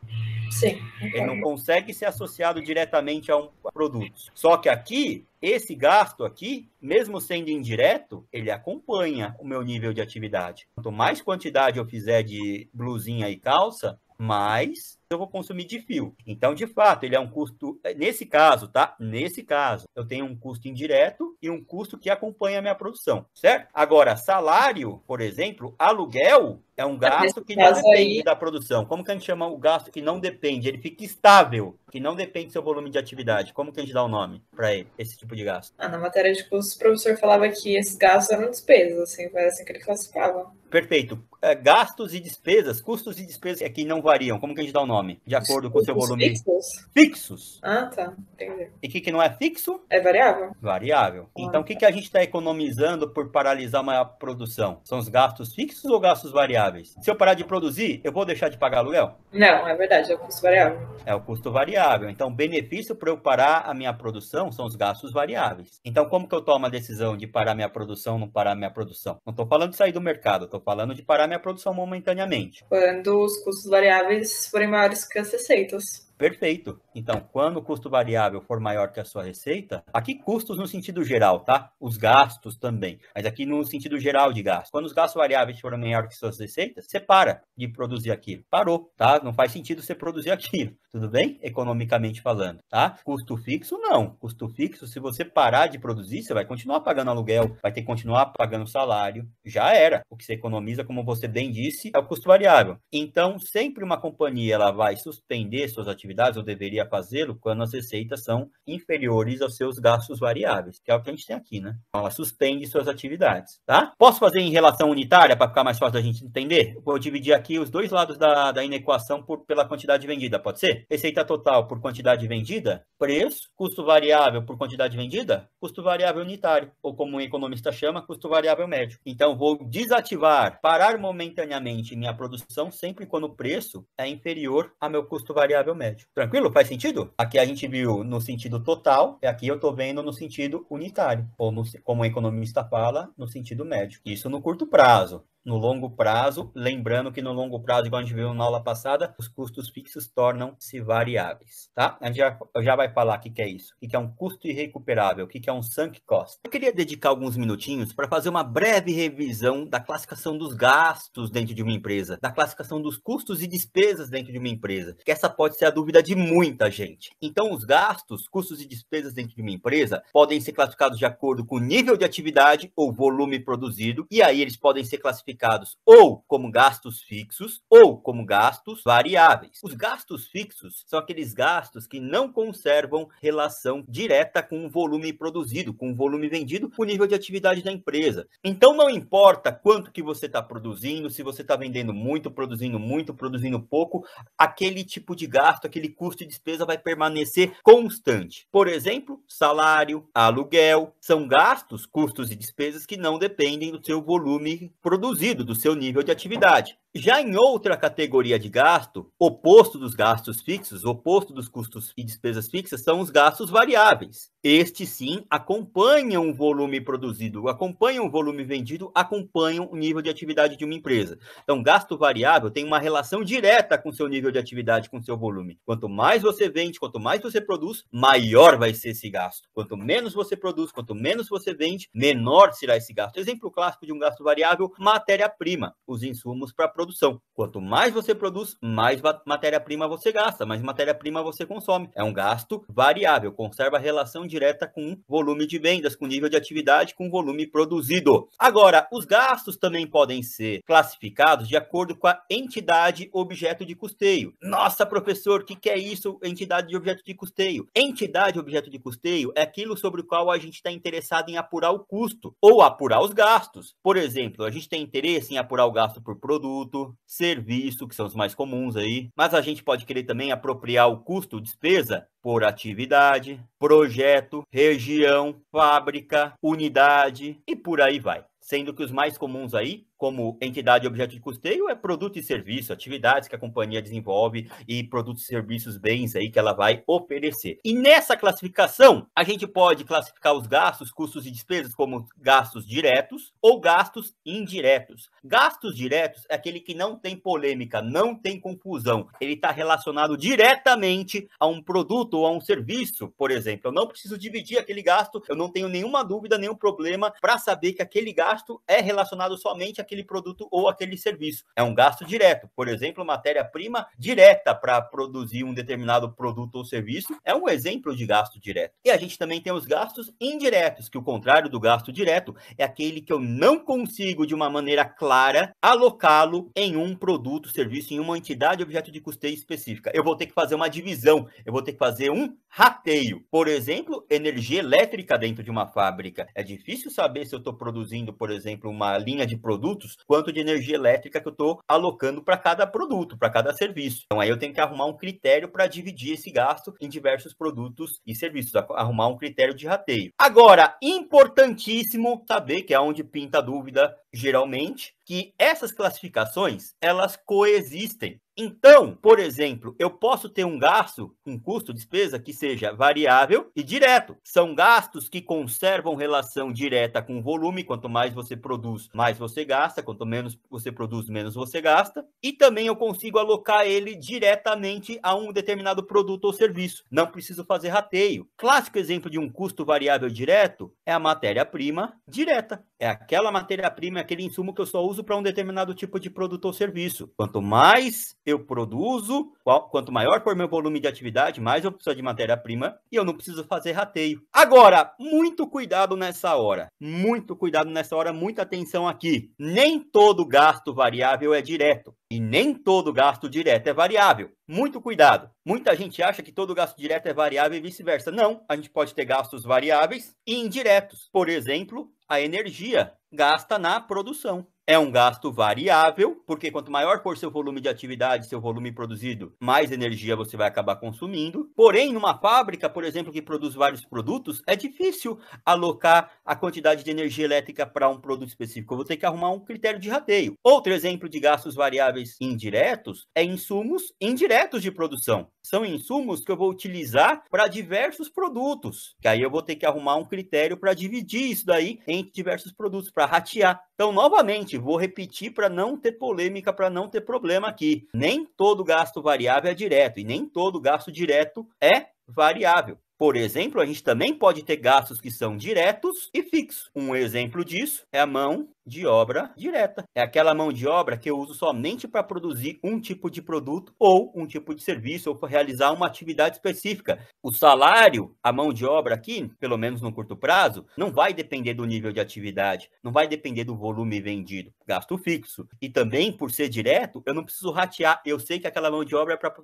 Sim. Ele não consegue ser associado diretamente a um produto. Só que aqui, esse gasto aqui, mesmo sendo indireto, ele acompanha o meu nível de atividade. Quanto mais quantidade eu fizer de blusinha e calça, mas eu vou consumir de fio. Então, de fato, ele é um custo, eh, nesse caso, tá? Nesse caso, eu tenho um custo indireto e um custo que acompanha a minha produção, certo? Agora, salário, por exemplo, aluguel é um gasto que não depende aí... da produção. Como que a gente chama o gasto que não depende? Ele fica estável, que não depende do seu volume de atividade. Como que a gente dá o um nome para ele, esse tipo de gasto? Ah, na matéria de custos, o professor falava que esses gastos eram despesas, assim, foi assim que ele classificava. Perfeito é, gastos e despesas, custos e despesas que não variam, como que a gente dá o nome? De acordo Os com o seu volume. Fixos. Fixos. Ah, tá. Entendi. E o que, que não é fixo? É variável. Variável. Ah, então, o tá. que, que a gente está economizando por paralisar uma produção? São os gastos fixos ou gastos variáveis? Se eu parar de produzir, eu vou deixar de pagar aluguel? Não, é verdade, é o custo variável. É o custo variável. Então, benefício para eu parar a minha produção são os gastos variáveis. Então, como que eu tomo a decisão de parar minha produção ou não parar minha produção? Não estou falando de sair do mercado, estou falando de parar minha produção momentaneamente. Quando os custos variáveis forem maiores que as receitas. Perfeito. Então, quando o custo variável for maior que a sua receita, aqui custos no sentido geral, tá? Os gastos também, mas aqui no sentido geral de gastos. Quando os gastos variáveis forem maior que suas receitas, você para de produzir aquilo. Parou, tá? Não faz sentido você produzir aquilo, tudo bem? Economicamente falando, tá? Custo fixo, não. Custo fixo, se você parar de produzir, você vai continuar pagando aluguel, vai ter que continuar pagando salário, já era. O que você economiza, como você bem disse, é o custo variável. Então, sempre uma companhia ela vai suspender suas atividades, ou deveria deveria fazê-lo quando as receitas são inferiores aos seus gastos variáveis, que é o que a gente tem aqui, né? Então, ela suspende suas atividades, tá? Posso fazer em relação unitária para ficar mais fácil da gente entender? vou dividir aqui os dois lados da, da inequação por, pela quantidade vendida, pode ser? Receita total por quantidade vendida, preço, custo variável por quantidade vendida, custo variável unitário, ou como um economista chama, custo variável médio. Então, vou desativar, parar momentaneamente minha produção sempre quando o preço é inferior a meu custo variável médio. Tranquilo? Faz sentido? Aqui a gente viu no sentido total, e aqui eu estou vendo no sentido unitário, ou no, como o economista fala, no sentido médio. Isso no curto prazo no longo prazo, lembrando que no longo prazo, igual a gente viu na aula passada, os custos fixos tornam-se variáveis, tá? A gente já, já vai falar o que, que é isso, o que, que é um custo irrecuperável, o que, que é um sunk cost. Eu queria dedicar alguns minutinhos para fazer uma breve revisão da classificação dos gastos dentro de uma empresa, da classificação dos custos e despesas dentro de uma empresa, que essa pode ser a dúvida de muita gente. Então, os gastos, custos e despesas dentro de uma empresa podem ser classificados de acordo com o nível de atividade ou volume produzido, e aí eles podem ser classificados classificados ou como gastos fixos ou como gastos variáveis. Os gastos fixos são aqueles gastos que não conservam relação direta com o volume produzido, com o volume vendido, com o nível de atividade da empresa. Então não importa quanto que você está produzindo, se você está vendendo muito, produzindo muito, produzindo pouco, aquele tipo de gasto, aquele custo de despesa vai permanecer constante. Por exemplo, salário, aluguel, são gastos, custos e despesas que não dependem do seu volume produzido reduzido do seu nível de atividade. Já em outra categoria de gasto, oposto dos gastos fixos, oposto dos custos e despesas fixas, são os gastos variáveis. Estes sim acompanham o volume produzido, acompanham o volume vendido, acompanham o nível de atividade de uma empresa. Então, gasto variável tem uma relação direta com seu nível de atividade, com seu volume. Quanto mais você vende, quanto mais você produz, maior vai ser esse gasto. Quanto menos você produz, quanto menos você vende, menor será esse gasto. Exemplo clássico de um gasto variável: matéria-prima, os insumos para produção. Quanto mais você produz, mais matéria-prima você gasta, mais matéria-prima você consome. É um gasto variável, conserva a relação direta com o volume de vendas, com o nível de atividade, com o volume produzido. Agora, os gastos também podem ser classificados de acordo com a entidade objeto de custeio. Nossa, professor, o que, que é isso, entidade de objeto de custeio? Entidade objeto de custeio é aquilo sobre o qual a gente está interessado em apurar o custo ou apurar os gastos. Por exemplo, a gente tem interesse em apurar o gasto por produto, produto, serviço, que são os mais comuns aí, mas a gente pode querer também apropriar o custo despesa por atividade, projeto, região, fábrica, unidade e por aí vai. Sendo que os mais comuns aí como entidade e objeto de custeio é produto e serviço, atividades que a companhia desenvolve e produtos, serviços, bens aí que ela vai oferecer. E nessa classificação, a gente pode classificar os gastos, custos e despesas como gastos diretos ou gastos indiretos. Gastos diretos é aquele que não tem polêmica, não tem confusão. Ele está relacionado diretamente a um produto ou a um serviço, por exemplo. Eu não preciso dividir aquele gasto, eu não tenho nenhuma dúvida, nenhum problema para saber que aquele gasto é relacionado somente a aquele produto ou aquele serviço. É um gasto direto. Por exemplo, matéria-prima direta para produzir um determinado produto ou serviço é um exemplo de gasto direto. E a gente também tem os gastos indiretos, que o contrário do gasto direto é aquele que eu não consigo, de uma maneira clara, alocá-lo em um produto, serviço, em uma entidade, objeto de custeio específica. Eu vou ter que fazer uma divisão, eu vou ter que fazer um rateio. Por exemplo, energia elétrica dentro de uma fábrica. É difícil saber se eu estou produzindo, por exemplo, uma linha de produto produtos, quanto de energia elétrica que eu estou alocando para cada produto, para cada serviço. Então aí eu tenho que arrumar um critério para dividir esse gasto em diversos produtos e serviços, arrumar um critério de rateio. Agora, importantíssimo saber que é onde pinta a dúvida geralmente, que essas classificações elas coexistem. Então, por exemplo, eu posso ter um gasto, um custo, despesa que seja variável e direto. São gastos que conservam relação direta com o volume. Quanto mais você produz, mais você gasta. Quanto menos você produz, menos você gasta. E também eu consigo alocar ele diretamente a um determinado produto ou serviço. Não preciso fazer rateio. Clássico exemplo de um custo variável direto é a matéria-prima direta é aquela matéria-prima, é aquele insumo que eu só uso para um determinado tipo de produto ou serviço. Quanto mais eu produzo, Quanto maior for meu volume de atividade, mais eu preciso de matéria-prima e eu não preciso fazer rateio. Agora, muito cuidado nessa hora. Muito cuidado nessa hora, muita atenção aqui. Nem todo gasto variável é direto. E nem todo gasto direto é variável. Muito cuidado. Muita gente acha que todo gasto direto é variável e vice-versa. Não, a gente pode ter gastos variáveis e indiretos. Por exemplo, a energia gasta na produção é um gasto variável, porque quanto maior for seu volume de atividade, seu volume produzido, mais energia você vai acabar consumindo. Porém, numa fábrica, por exemplo, que produz vários produtos, é difícil alocar a quantidade de energia elétrica para um produto específico. Você vou ter que arrumar um critério de rateio. Outro exemplo de gastos variáveis indiretos é insumos indiretos de produção são insumos que eu vou utilizar para diversos produtos. Que aí eu vou ter que arrumar um critério para dividir isso daí entre diversos produtos, para ratear. Então, novamente, vou repetir para não ter polêmica, para não ter problema aqui. Nem todo gasto variável é direto e nem todo gasto direto é variável. Por exemplo, a gente também pode ter gastos que são diretos e fixos. Um exemplo disso é a mão de obra direta. É aquela mão de obra que eu uso somente para produzir um tipo de produto ou um tipo de serviço ou para realizar uma atividade específica. O salário, a mão de obra aqui, pelo menos no curto prazo, não vai depender do nível de atividade, não vai depender do volume vendido, gasto fixo. E também, por ser direto, eu não preciso ratear. Eu sei que aquela mão de obra é para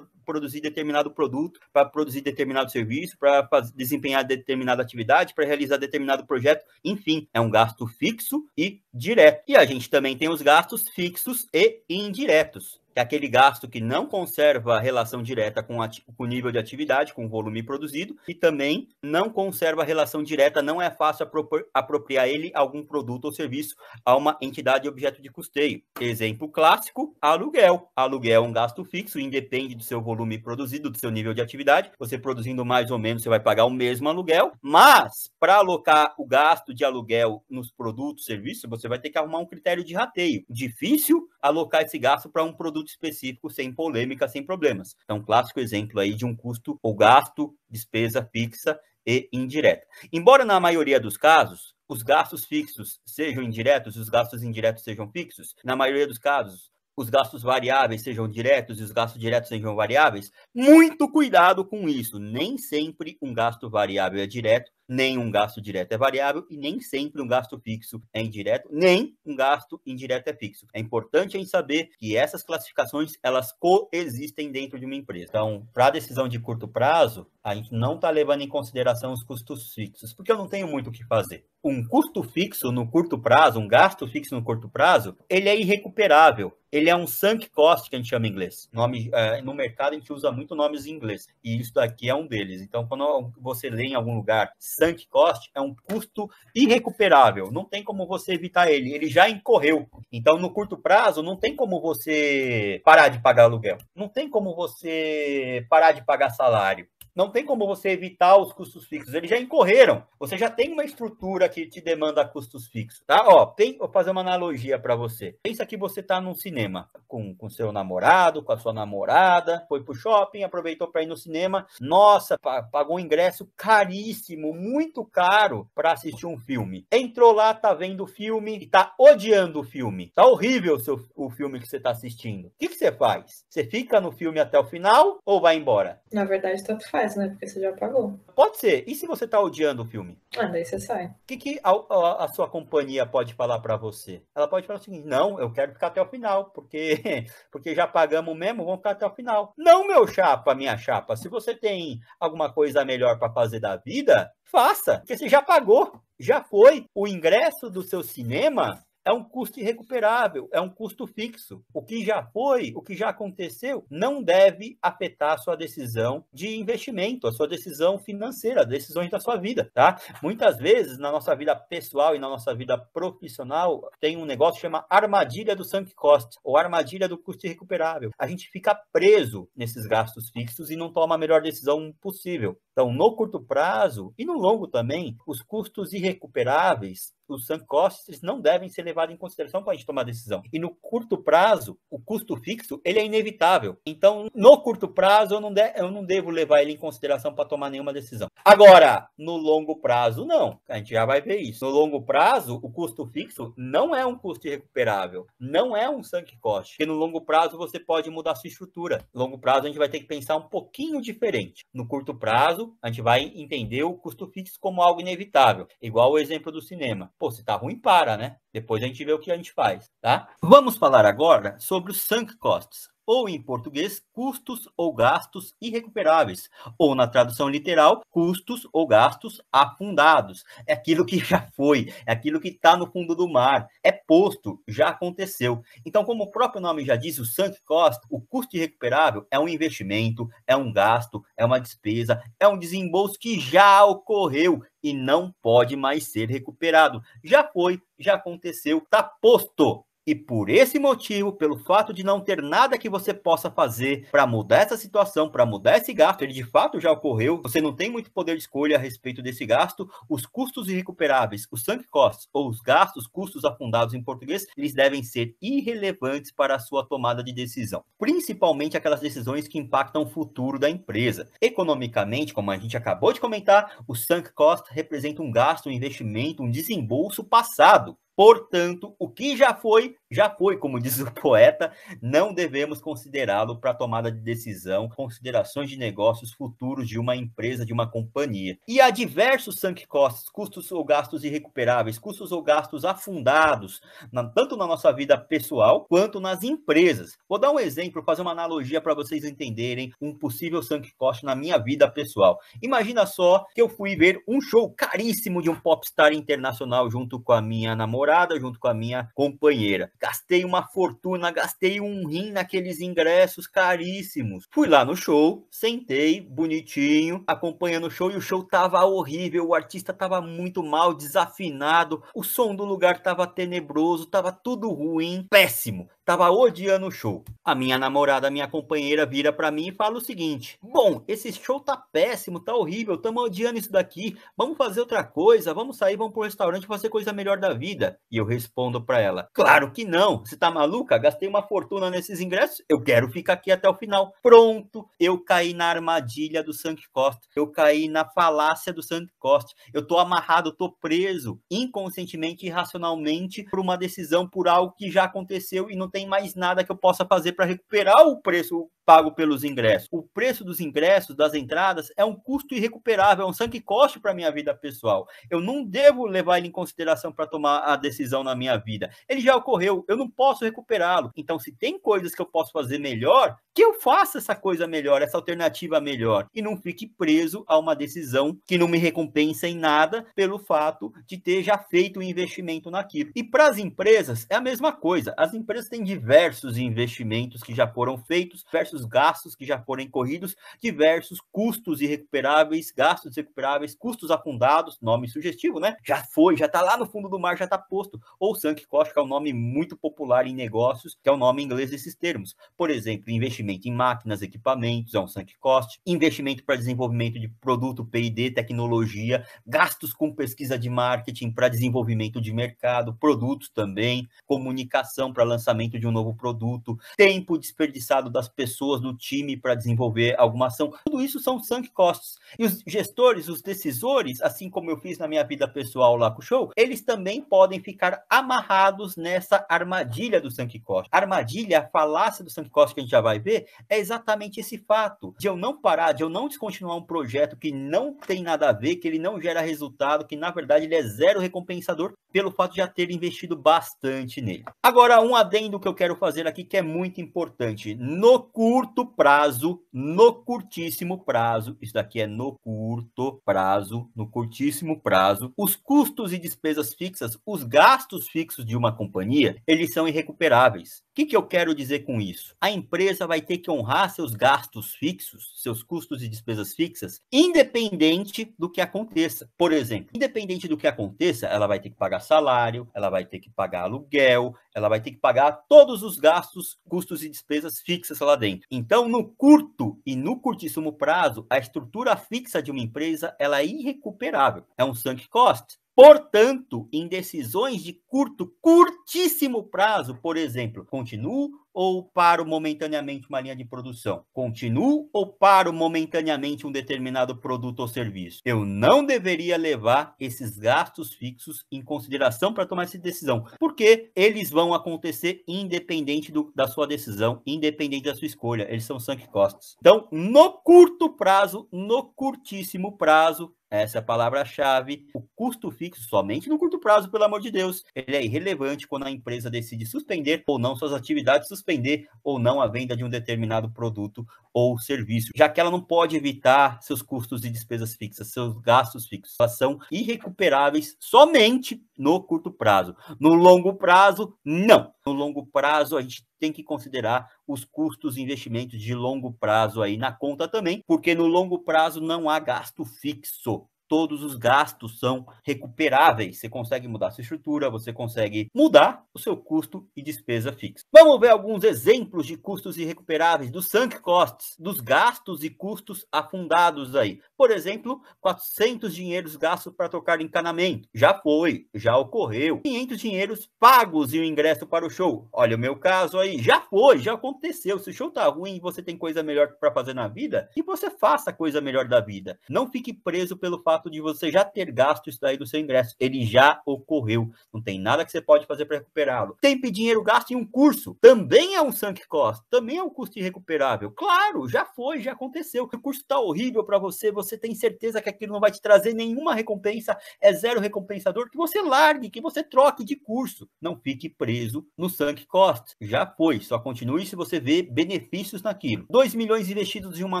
produzir determinado produto, para produzir determinado serviço, para desempenhar determinada atividade, para realizar determinado projeto. Enfim, é um gasto fixo e direto. E a gente também tem os gastos fixos e indiretos que é aquele gasto que não conserva relação direta com, o nível de atividade, com o volume produzido, e também não conserva relação direta, não é fácil apropriar ele algum produto ou serviço a uma entidade objeto de custeio. Exemplo clássico, aluguel. Aluguel é um gasto fixo, independe do seu volume produzido, do seu nível de atividade. Você produzindo mais ou menos, você vai pagar o mesmo aluguel, mas para alocar o gasto de aluguel nos produtos, serviços, você vai ter que arrumar um critério de rateio. Difícil alocar esse gasto para um produto produto específico sem polêmica, sem problemas. Então, um clássico exemplo aí de um custo ou gasto, despesa fixa e indireta. Embora na maioria dos casos os gastos fixos sejam indiretos e os gastos indiretos sejam fixos, na maioria dos casos os gastos variáveis sejam diretos e os gastos diretos sejam variáveis, muito cuidado com isso. Nem sempre um gasto variável é direto, nem um gasto direto é variável, e nem sempre um gasto fixo é indireto, nem um gasto indireto é fixo. É importante a gente saber que essas classificações elas coexistem dentro de uma empresa. Então, para a decisão de curto prazo, a gente não está levando em consideração os custos fixos, porque eu não tenho muito o que fazer. Um custo fixo no curto prazo, um gasto fixo no curto prazo, ele é irrecuperável ele é um sunk cost, que a gente chama em inglês. Nome, é, no mercado, a gente usa muito nomes em inglês, e isso daqui é um deles. Então, quando você lê em algum lugar sunk cost, é um custo irrecuperável, não tem como você evitar ele, ele já incorreu. Então, no curto prazo, não tem como você parar de pagar aluguel, não tem como você parar de pagar salário não tem como você evitar os custos fixos. Eles já incorreram. Você já tem uma estrutura que te demanda custos fixos, tá? Ó, tem, vou fazer uma analogia para você. Pensa que você tá num cinema com, com seu namorado, com a sua namorada, foi pro shopping, aproveitou para ir no cinema. Nossa, pagou um ingresso caríssimo, muito caro para assistir um filme. Entrou lá, tá vendo o filme e tá odiando o filme. Tá horrível o, seu, o filme que você tá assistindo. O que, que você faz? Você fica no filme até o final ou vai embora? Na verdade, tanto faz né? Porque você já pagou. Pode ser. E se você tá odiando o filme? Ah, daí você sai. O que, que a, a, a, sua companhia pode falar para você? Ela pode falar o seguinte: não, eu quero ficar até o final, porque, porque já pagamos mesmo, vamos ficar até o final. Não, meu chapa, minha chapa. Se você tem alguma coisa melhor para fazer da vida, faça, porque você já pagou já foi o ingresso do seu cinema é um custo irrecuperável, é um custo fixo. O que já foi, o que já aconteceu, não deve afetar a sua decisão de investimento, a sua decisão financeira, as decisões da sua vida, tá? Muitas vezes na nossa vida pessoal e na nossa vida profissional tem um negócio que chama armadilha do sunk cost ou armadilha do custo irrecuperável. A gente fica preso nesses gastos fixos e não toma a melhor decisão possível. Então, no curto prazo e no longo também, os custos irrecuperáveis, os sunk costs, não devem ser levados em consideração para a gente tomar decisão. E no curto prazo, o custo fixo, ele é inevitável. Então, no curto prazo, eu não, de, eu não devo levar ele em consideração para tomar nenhuma decisão. Agora, no longo prazo, não. A gente já vai ver isso. No longo prazo, o custo fixo não é um custo irrecuperável, não é um sunk cost, porque no longo prazo você pode mudar sua estrutura. No longo prazo, a gente vai ter que pensar um pouquinho diferente. No curto prazo, a gente vai entender o custo fixo como algo inevitável, igual o exemplo do cinema. Pô, se tá ruim, para, né? Depois a gente vê o que a gente faz, tá? Vamos falar agora sobre os sunk costs ou em português, custos ou gastos irrecuperáveis, ou na tradução literal, custos ou gastos afundados. É aquilo que já foi, é aquilo que está no fundo do mar, é posto, já aconteceu. Então, como o próprio nome já diz, o sunk cost, o custo irrecuperável é um investimento, é um gasto, é uma despesa, é um desembolso que já ocorreu e não pode mais ser recuperado. Já foi, já aconteceu, está posto e por esse motivo, pelo fato de não ter nada que você possa fazer para mudar essa situação, para mudar esse gasto, ele de fato já ocorreu, você não tem muito poder de escolha a respeito desse gasto, os custos irrecuperáveis, os sunk costs, ou os gastos, custos afundados em português, eles devem ser irrelevantes para a sua tomada de decisão. Principalmente aquelas decisões que impactam o futuro da empresa. Economicamente, como a gente acabou de comentar, o sunk cost representa um gasto, um investimento, um desembolso passado. Portanto, o que já foi já foi, como diz o poeta, não devemos considerá-lo para tomada de decisão, considerações de negócios futuros de uma empresa, de uma companhia. E há diversos sunk costs, custos ou gastos irrecuperáveis, custos ou gastos afundados, na, tanto na nossa vida pessoal quanto nas empresas. Vou dar um exemplo, fazer uma analogia para vocês entenderem um possível sunk cost na minha vida pessoal. Imagina só que eu fui ver um show caríssimo de um popstar internacional junto com a minha namorada, junto com a minha companheira. Gastei uma fortuna, gastei um rim naqueles ingressos caríssimos. Fui lá no show, sentei, bonitinho, acompanhando o show e o show tava horrível, o artista tava muito mal, desafinado, o som do lugar tava tenebroso, tava tudo ruim, péssimo. Tava odiando o show. A minha namorada, minha companheira, vira para mim e fala o seguinte: Bom, esse show tá péssimo, tá horrível, tamo odiando isso daqui. Vamos fazer outra coisa, vamos sair, vamos pro restaurante fazer coisa melhor da vida. E eu respondo para ela: Claro que não, você tá maluca? Gastei uma fortuna nesses ingressos, eu quero ficar aqui até o final. Pronto, eu caí na armadilha do Sank Costa, eu caí na falácia do Sank Costa, eu tô amarrado, tô preso inconscientemente e racionalmente por uma decisão, por algo que já aconteceu e não tem mais nada que eu possa fazer para recuperar o preço, pago pelos ingressos. O preço dos ingressos, das entradas, é um custo irrecuperável, é um sangue coste para a minha vida pessoal. Eu não devo levar ele em consideração para tomar a decisão na minha vida. Ele já ocorreu, eu não posso recuperá-lo. Então, se tem coisas que eu posso fazer melhor, que eu faça essa coisa melhor, essa alternativa melhor, e não fique preso a uma decisão que não me recompensa em nada pelo fato de ter já feito o um investimento naquilo. E para as empresas, é a mesma coisa. As empresas têm diversos investimentos que já foram feitos diversos diversos gastos que já foram incorridos, diversos custos irrecuperáveis, gastos recuperáveis, custos afundados, nome sugestivo, né? Já foi, já tá lá no fundo do mar, já tá posto. Ou sunk cost, que é um nome muito popular em negócios, que é o nome em inglês desses termos. Por exemplo, investimento em máquinas, equipamentos, é um sunk cost, investimento para desenvolvimento de produto, P&D, tecnologia, gastos com pesquisa de marketing para desenvolvimento de mercado, produtos também, comunicação para lançamento de um novo produto, tempo desperdiçado das pessoas pessoas do time para desenvolver alguma ação. Tudo isso são sunk costs. E os gestores, os decisores, assim como eu fiz na minha vida pessoal lá com o show, eles também podem ficar amarrados nessa armadilha do sunk cost. Armadilha, a falácia do sunk cost que a gente já vai ver, é exatamente esse fato de eu não parar, de eu não descontinuar um projeto que não tem nada a ver, que ele não gera resultado, que na verdade ele é zero recompensador pelo fato de já ter investido bastante nele. Agora, um adendo que eu quero fazer aqui que é muito importante. No curto prazo, no curtíssimo prazo, isso daqui é no curto prazo, no curtíssimo prazo, os custos e despesas fixas, os gastos fixos de uma companhia, eles são irrecuperáveis. O que, que eu quero dizer com isso? A empresa vai ter que honrar seus gastos fixos, seus custos e despesas fixas, independente do que aconteça. Por exemplo, independente do que aconteça, ela vai ter que pagar salário, ela vai ter que pagar aluguel, ela vai ter que pagar todos os gastos, custos e despesas fixas lá dentro. Então, no curto e no curtíssimo prazo, a estrutura fixa de uma empresa ela é irrecuperável. É um sunk cost. Portanto, em decisões de curto, curtíssimo prazo, por exemplo, continuo ou paro momentaneamente uma linha de produção? Continuo ou paro momentaneamente um determinado produto ou serviço? Eu não deveria levar esses gastos fixos em consideração para tomar essa decisão, porque eles vão acontecer independente do, da sua decisão, independente da sua escolha, eles são sunk costs. Então, no curto prazo, no curtíssimo prazo, essa é a palavra-chave. O custo fixo, somente no curto prazo, pelo amor de Deus, ele é irrelevante quando a empresa decide suspender ou não suas atividades, suspender ou não a venda de um determinado produto ou serviço, já que ela não pode evitar seus custos e despesas fixas, seus gastos fixos. são irrecuperáveis somente no curto prazo. No longo prazo, não. No longo prazo, a gente tem que considerar os custos e investimentos de longo prazo aí na conta também, porque no longo prazo não há gasto fixo todos os gastos são recuperáveis. Você consegue mudar sua estrutura, você consegue mudar o seu custo e despesa fixa. Vamos ver alguns exemplos de custos irrecuperáveis, dos sunk costs, dos gastos e custos afundados aí. Por exemplo, 400 dinheiros gastos para trocar encanamento. Já foi, já ocorreu. 500 dinheiros pagos e o ingresso para o show. Olha o meu caso aí, já foi, já aconteceu. Se o show tá ruim e você tem coisa melhor para fazer na vida, que você faça a coisa melhor da vida. Não fique preso pelo fato fato de você já ter gasto isso daí do seu ingresso. Ele já ocorreu. Não tem nada que você pode fazer para recuperá-lo. Tempo e dinheiro gasto em um curso também é um sunk cost, também é um custo irrecuperável. Claro, já foi, já aconteceu. O curso está horrível para você, você tem certeza que aquilo não vai te trazer nenhuma recompensa, é zero recompensador, que você largue, que você troque de curso. Não fique preso no sunk cost. Já foi, só continue se você vê benefícios naquilo. 2 milhões investidos em uma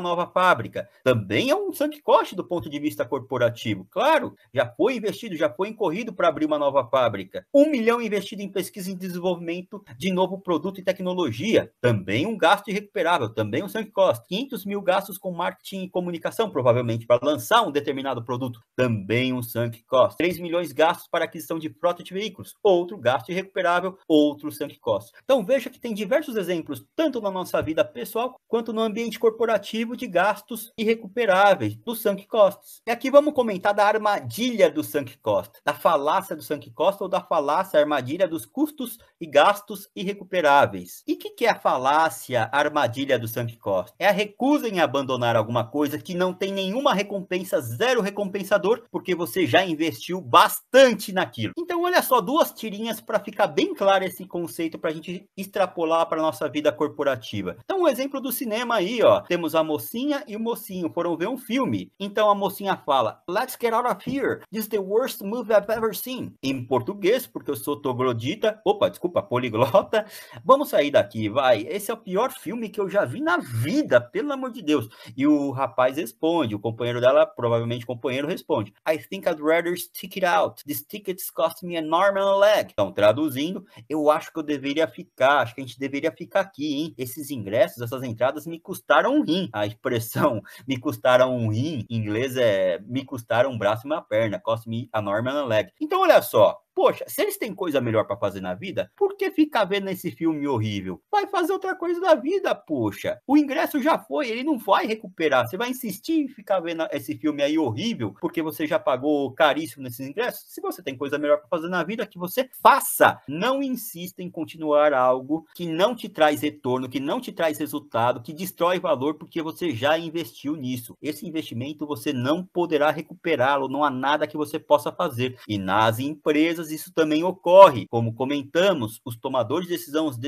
nova fábrica também é um sunk cost do ponto de vista corporativo corporativo. Claro, já foi investido, já foi incorrido para abrir uma nova fábrica. Um milhão investido em pesquisa e desenvolvimento de novo produto e tecnologia. Também um gasto irrecuperável, também um sunk cost. 500 mil gastos com marketing e comunicação, provavelmente, para lançar um determinado produto. Também um sunk cost. 3 milhões gastos para aquisição de frota de veículos. Outro gasto irrecuperável, outro sunk cost. Então veja que tem diversos exemplos, tanto na nossa vida pessoal quanto no ambiente corporativo, de gastos irrecuperáveis, dos sunk costs. E aqui vamos vamos comentar da armadilha do sunk cost, da falácia do sunk cost ou da falácia armadilha dos custos e gastos irrecuperáveis. E o que, que é a falácia armadilha do sunk cost? É a recusa em abandonar alguma coisa que não tem nenhuma recompensa, zero recompensador, porque você já investiu bastante naquilo. Então, olha só duas tirinhas para ficar bem claro esse conceito para a gente extrapolar para nossa vida corporativa. Então, um exemplo do cinema aí, ó, temos a mocinha e o mocinho foram ver um filme. Então a mocinha fala: Let's Get Out of Here. This is the worst movie I've ever seen. Em português, porque eu sou troglodita. Opa, desculpa, poliglota. Vamos sair daqui, vai. Esse é o pior filme que eu já vi na vida, pelo amor de Deus. E o rapaz responde, o companheiro dela, provavelmente companheiro, responde. I think I'd rather stick it out. These tickets cost me an arm and a leg. Então, traduzindo, eu acho que eu deveria ficar, acho que a gente deveria ficar aqui, hein? Esses ingressos, essas entradas me custaram um rim. A expressão me custaram um rim, em inglês é me custaram custaram um braço e uma perna, cost me an arm and a leg. Então, olha só, Poxa, se eles têm coisa melhor para fazer na vida, por que ficar vendo esse filme horrível? Vai fazer outra coisa da vida, poxa. O ingresso já foi, ele não vai recuperar. Você vai insistir em ficar vendo esse filme aí horrível, porque você já pagou caríssimo nesses ingressos? Se você tem coisa melhor para fazer na vida, que você faça. Não insista em continuar algo que não te traz retorno, que não te traz resultado, que destrói valor, porque você já investiu nisso. Esse investimento você não poderá recuperá-lo, não há nada que você possa fazer. E nas empresas, empresas isso também ocorre. Como comentamos, os tomadores de decisão, os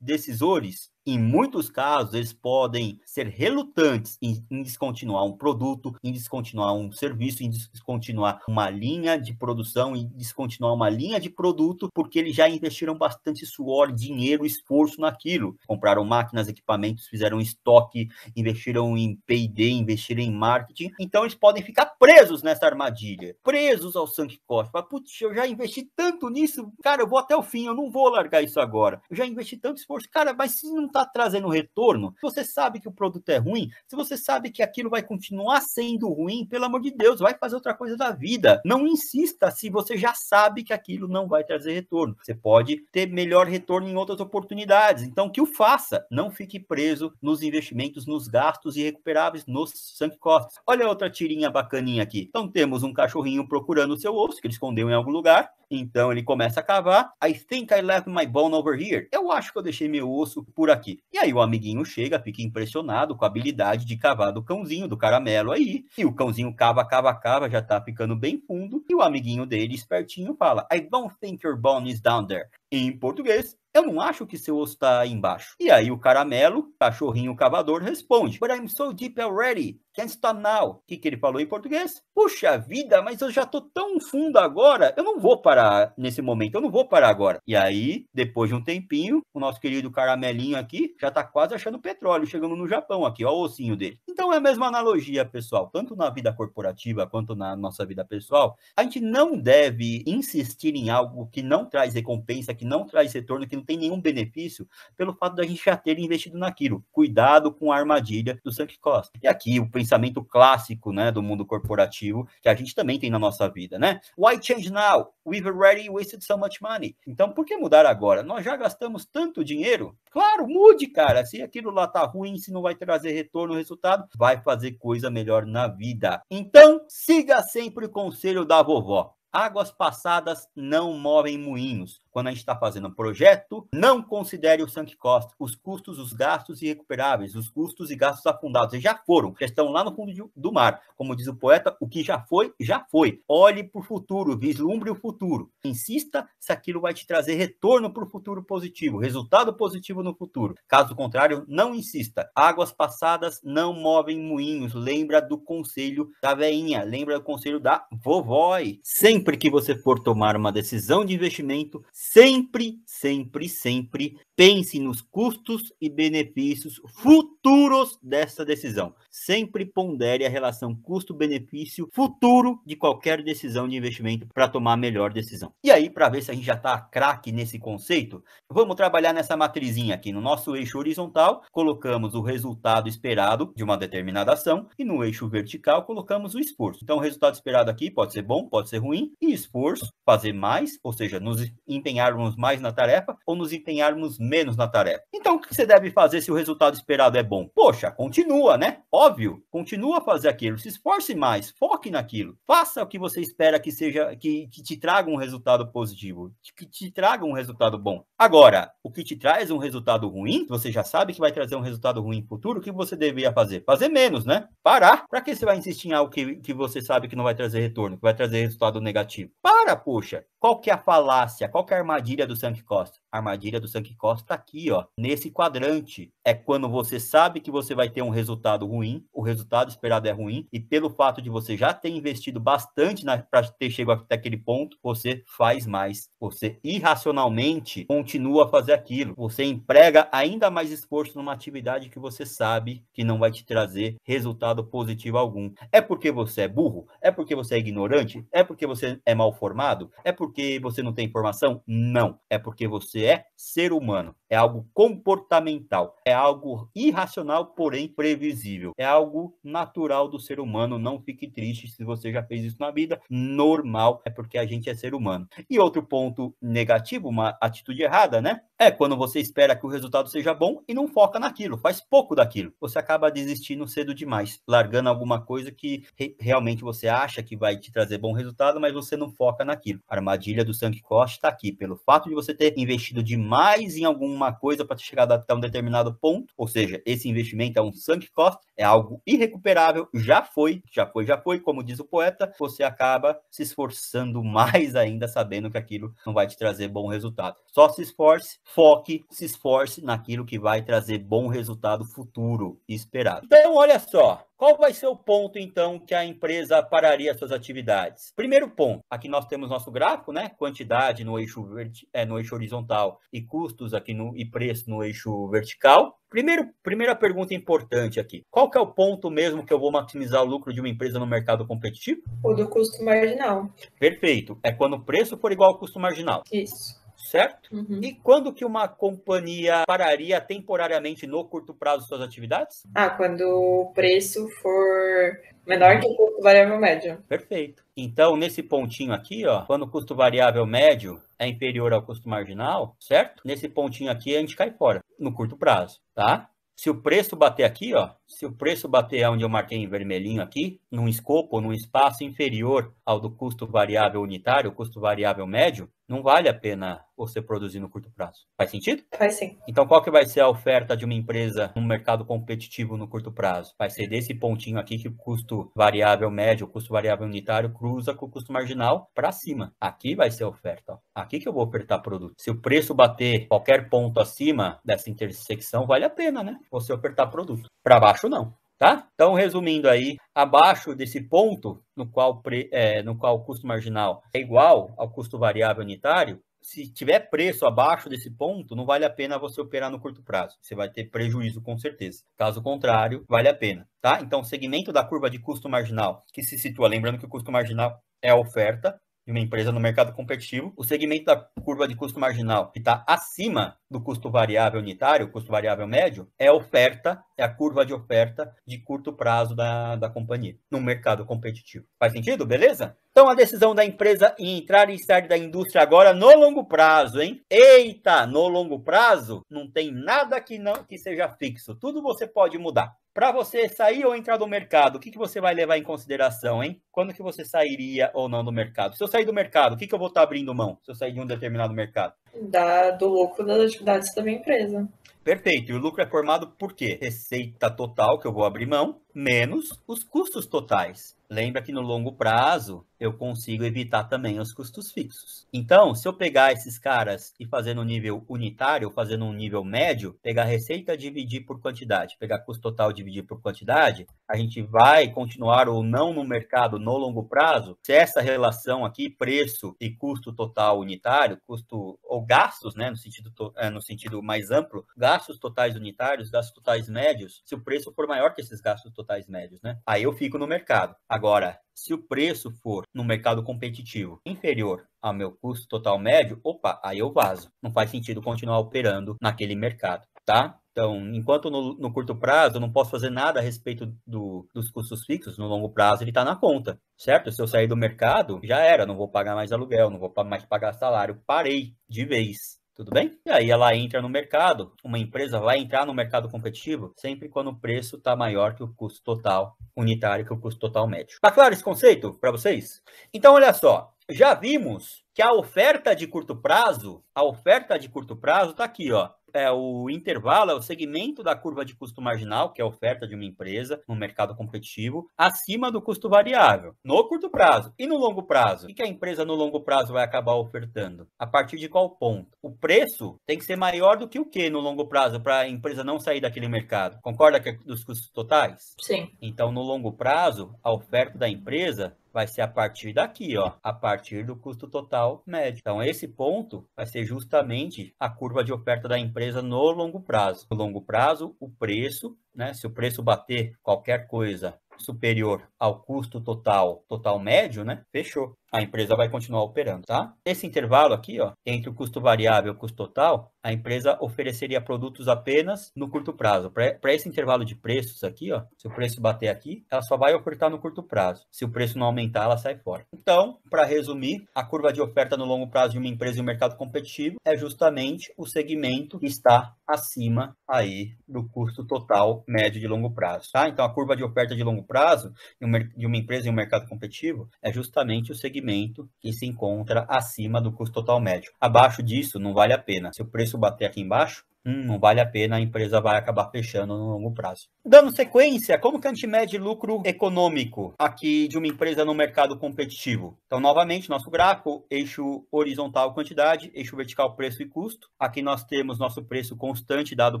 decisores, em muitos casos, eles podem ser relutantes em, em, descontinuar um produto, em descontinuar um serviço, em descontinuar uma linha de produção, em descontinuar uma linha de produto, porque eles já investiram bastante suor, dinheiro, esforço naquilo. Compraram máquinas, equipamentos, fizeram estoque, investiram em P&D, investiram em marketing. Então, eles podem ficar presos nessa armadilha, presos ao sunk cost. Mas, putz, eu já investi tanto nisso, cara, eu vou até o fim, eu não vou largar isso agora. Eu já investi tanto esforço, cara, mas se não está trazendo retorno, se você sabe que o produto é ruim, se você sabe que aquilo vai continuar sendo ruim, pelo amor de Deus, vai fazer outra coisa da vida. Não insista se você já sabe que aquilo não vai trazer retorno. Você pode ter melhor retorno em outras oportunidades. Então, que o faça. Não fique preso nos investimentos, nos gastos irrecuperáveis, nos sunk costs. Olha outra tirinha bacaninha aqui. Então, temos um cachorrinho procurando o seu osso, que ele escondeu em algum lugar. Então, ele começa a cavar. I think I left my bone over here. Eu acho que eu deixei meu osso por aqui aqui. E aí o amiguinho chega, fica impressionado com a habilidade de cavar do cãozinho, do caramelo aí. E o cãozinho cava, cava, cava, já tá ficando bem fundo. E o amiguinho dele, espertinho, fala: I don't think your bone is down there em português, eu não acho que seu osso está embaixo. E aí o caramelo, cachorrinho cavador, responde: But I'm so deep already, can't stop now. O que, que ele falou em português? Puxa vida, mas eu já estou tão fundo agora, eu não vou parar nesse momento, eu não vou parar agora. E aí, depois de um tempinho, o nosso querido caramelinho aqui já está quase achando petróleo, chegando no Japão aqui, ó o ossinho dele. Então é a mesma analogia, pessoal, tanto na vida corporativa quanto na nossa vida pessoal. A gente não deve insistir em algo que não traz recompensa, que que não traz retorno, que não tem nenhum benefício, pelo fato da gente já ter investido naquilo. Cuidado com a armadilha do sunk cost. E aqui o pensamento clássico, né, do mundo corporativo, que a gente também tem na nossa vida, né? Why change now? We've already wasted so much money. Então, por que mudar agora? Nós já gastamos tanto dinheiro? Claro, mude, cara. Se aquilo lá tá ruim, se não vai trazer retorno, resultado, vai fazer coisa melhor na vida. Então, siga sempre o conselho da vovó. Águas passadas não movem moinhos quando a gente está fazendo um projeto, não considere o sunk cost, os custos, os gastos irrecuperáveis, os custos e gastos afundados. Eles já foram, já estão lá no fundo do mar. Como diz o poeta, o que já foi, já foi. Olhe para o futuro, vislumbre o futuro. Insista se aquilo vai te trazer retorno para o futuro positivo, resultado positivo no futuro. Caso contrário, não insista. Águas passadas não movem moinhos. Lembra do conselho da veinha, lembra do conselho da vovó. Sempre que você for tomar uma decisão de investimento, Sempre, sempre, sempre pense nos custos e benefícios futuros dessa decisão. Sempre pondere a relação custo-benefício futuro de qualquer decisão de investimento para tomar a melhor decisão. E aí, para ver se a gente já está craque nesse conceito, vamos trabalhar nessa matrizinha aqui. No nosso eixo horizontal, colocamos o resultado esperado de uma determinada ação e no eixo vertical colocamos o esforço. Então, o resultado esperado aqui pode ser bom, pode ser ruim, e esforço, fazer mais, ou seja, nos entendemos empenharmos mais na tarefa ou nos empenharmos menos na tarefa. Então, o que você deve fazer se o resultado esperado é bom? Poxa, continua, né? Óbvio, continua a fazer aquilo, se esforce mais, foque naquilo, faça o que você espera que seja, que, que te traga um resultado positivo, que te traga um resultado bom. Agora, o que te traz um resultado ruim, você já sabe que vai trazer um resultado ruim no futuro, o que você deveria fazer? Fazer menos, né? Parar. Para que você vai insistir em algo que, que você sabe que não vai trazer retorno, que vai trazer resultado negativo? Para, poxa. Qual que é a falácia? Qual que é a armadilha do sunk Costa? A armadilha do sunk Costa está aqui, ó, nesse quadrante. É quando você sabe que você vai ter um resultado ruim, o resultado esperado é ruim, e pelo fato de você já ter investido bastante para ter chegado até aquele ponto, você faz mais. Você irracionalmente continua a fazer aquilo. Você emprega ainda mais esforço numa atividade que você sabe que não vai te trazer resultado positivo algum. É porque você é burro? É porque você é ignorante? É porque você é mal formado? É por porque você não tem informação? Não. É porque você é ser humano. É algo comportamental. É algo irracional, porém previsível. É algo natural do ser humano. Não fique triste se você já fez isso na vida. Normal. É porque a gente é ser humano. E outro ponto negativo, uma atitude errada, né? É quando você espera que o resultado seja bom e não foca naquilo, faz pouco daquilo. Você acaba desistindo cedo demais, largando alguma coisa que re realmente você acha que vai te trazer bom resultado, mas você não foca naquilo. Armadilha armadilha do sangue corte está aqui, pelo fato de você ter investido demais em alguma coisa para chegar até um determinado ponto, ou seja, esse investimento é um sunk cost, é algo irrecuperável, já foi, já foi, já foi, como diz o poeta, você acaba se esforçando mais ainda sabendo que aquilo não vai te trazer bom resultado. Só se esforce, foque, se esforce naquilo que vai trazer bom resultado futuro esperado. Então, olha só, qual vai ser o ponto, então, que a empresa pararia suas atividades? Primeiro ponto, aqui nós temos nosso gráfico, né? Quantidade no eixo, verti... é, no eixo horizontal e custos aqui no... e preço no eixo vertical. Primeiro, primeira pergunta importante aqui. Qual que é o ponto mesmo que eu vou maximizar o lucro de uma empresa no mercado competitivo? O do custo marginal. Perfeito. É quando o preço for igual ao custo marginal. Isso certo? Uhum. E quando que uma companhia pararia temporariamente no curto prazo suas atividades? Ah, quando o preço for menor que o custo variável médio. Perfeito. Então, nesse pontinho aqui, ó, quando o custo variável médio é inferior ao custo marginal, certo? Nesse pontinho aqui a gente cai fora no curto prazo, tá? Se o preço bater aqui, ó, se o preço bater onde eu marquei em vermelhinho aqui, num escopo, num espaço inferior ao do custo variável unitário, custo variável médio, não vale a pena você produzir no curto prazo. Faz sentido? Faz sim. Então, qual que vai ser a oferta de uma empresa no mercado competitivo no curto prazo? Vai ser desse pontinho aqui que o custo variável médio, o custo variável unitário cruza com o custo marginal para cima. Aqui vai ser a oferta. Ó. Aqui que eu vou ofertar produto. Se o preço bater qualquer ponto acima dessa intersecção, vale a pena, né? Você ofertar produto. Para baixo, não. Tá? Então, resumindo aí, abaixo desse ponto, no qual, é, no qual o custo marginal é igual ao custo variável unitário, se tiver preço abaixo desse ponto, não vale a pena você operar no curto prazo. Você vai ter prejuízo com certeza. Caso contrário, vale a pena, tá? Então, segmento da curva de custo marginal, que se situa, lembrando que o custo marginal é a oferta, de uma empresa no mercado competitivo, o segmento da curva de custo marginal que está acima do custo variável unitário, custo variável médio, é a oferta, é a curva de oferta de curto prazo da, da companhia no mercado competitivo. Faz sentido? Beleza? Então a decisão da empresa em entrar e sair da indústria agora no longo prazo, hein? Eita, no longo prazo não tem nada que não que seja fixo, tudo você pode mudar. Para você sair ou entrar do mercado, o que, que você vai levar em consideração, hein? Quando que você sairia ou não do mercado? Se eu sair do mercado, o que, que eu vou estar tá abrindo mão se eu sair de um determinado mercado? Da, do lucro das atividades da minha empresa. Perfeito. E o lucro é formado por quê? Receita total que eu vou abrir mão, menos os custos totais. Lembra que no longo prazo, eu consigo evitar também os custos fixos. Então, se eu pegar esses caras e fazer no nível unitário, fazer no nível médio, pegar receita dividir por quantidade, pegar custo total dividir por quantidade, a gente vai continuar ou não no mercado no longo prazo, se essa relação aqui, preço e custo total unitário, custo ou gastos, né, no sentido, eh, no sentido mais amplo, gastos totais unitários, gastos totais médios, se o preço for maior que esses gastos totais médios, né, aí eu fico no mercado. Agora, se o preço for no mercado competitivo inferior ao meu custo total médio, opa, aí eu vazo. Não faz sentido continuar operando naquele mercado, tá? Então, enquanto no, no, curto prazo eu não posso fazer nada a respeito do, dos custos fixos, no longo prazo ele está na conta, certo? Se eu sair do mercado, já era, não vou pagar mais aluguel, não vou mais pagar salário, parei de vez. Tudo bem? E aí ela entra no mercado, uma empresa vai entrar no mercado competitivo sempre quando o preço está maior que o custo total unitário, que o custo total médio. Está claro esse conceito para vocês? Então, olha só, já vimos que a oferta de curto prazo, a oferta de curto prazo está aqui, ó é, o intervalo é o segmento da curva de custo marginal, que é a oferta de uma empresa no mercado competitivo, acima do custo variável, no curto prazo e no longo prazo. O que a empresa no longo prazo vai acabar ofertando? A partir de qual ponto? O preço tem que ser maior do que o que no longo prazo para a empresa não sair daquele mercado. Concorda que é dos custos totais? Sim. Então, no longo prazo, a oferta da empresa vai ser a partir daqui, ó, a partir do custo total médio. Então, esse ponto vai ser justamente a curva de oferta da empresa no longo prazo. No longo prazo, o preço, né? Se o preço bater qualquer coisa superior ao custo total, total médio, né? Fechou. A empresa vai continuar operando, tá? Nesse intervalo aqui, ó, entre o custo variável e o custo total, a empresa ofereceria produtos apenas no curto prazo. Para esse intervalo de preços aqui, ó, se o preço bater aqui, ela só vai ofertar no curto prazo. Se o preço não aumentar, ela sai fora. Então, para resumir, a curva de oferta no longo prazo de uma empresa e um mercado competitivo é justamente o segmento que está acima aí do custo total médio de longo prazo, tá? Então, a curva de oferta de longo prazo de uma empresa em um mercado competitivo é justamente o segmento que se encontra acima do custo total médio. Abaixo disso, não vale a pena. Se o preço bater aqui embaixo, hum, não vale a pena, a empresa vai acabar fechando no longo prazo. Dando sequência, como que a é gente mede lucro econômico aqui de uma empresa no mercado competitivo? Então, novamente, nosso gráfico, eixo horizontal quantidade, eixo vertical preço e custo. Aqui nós temos nosso preço constante dado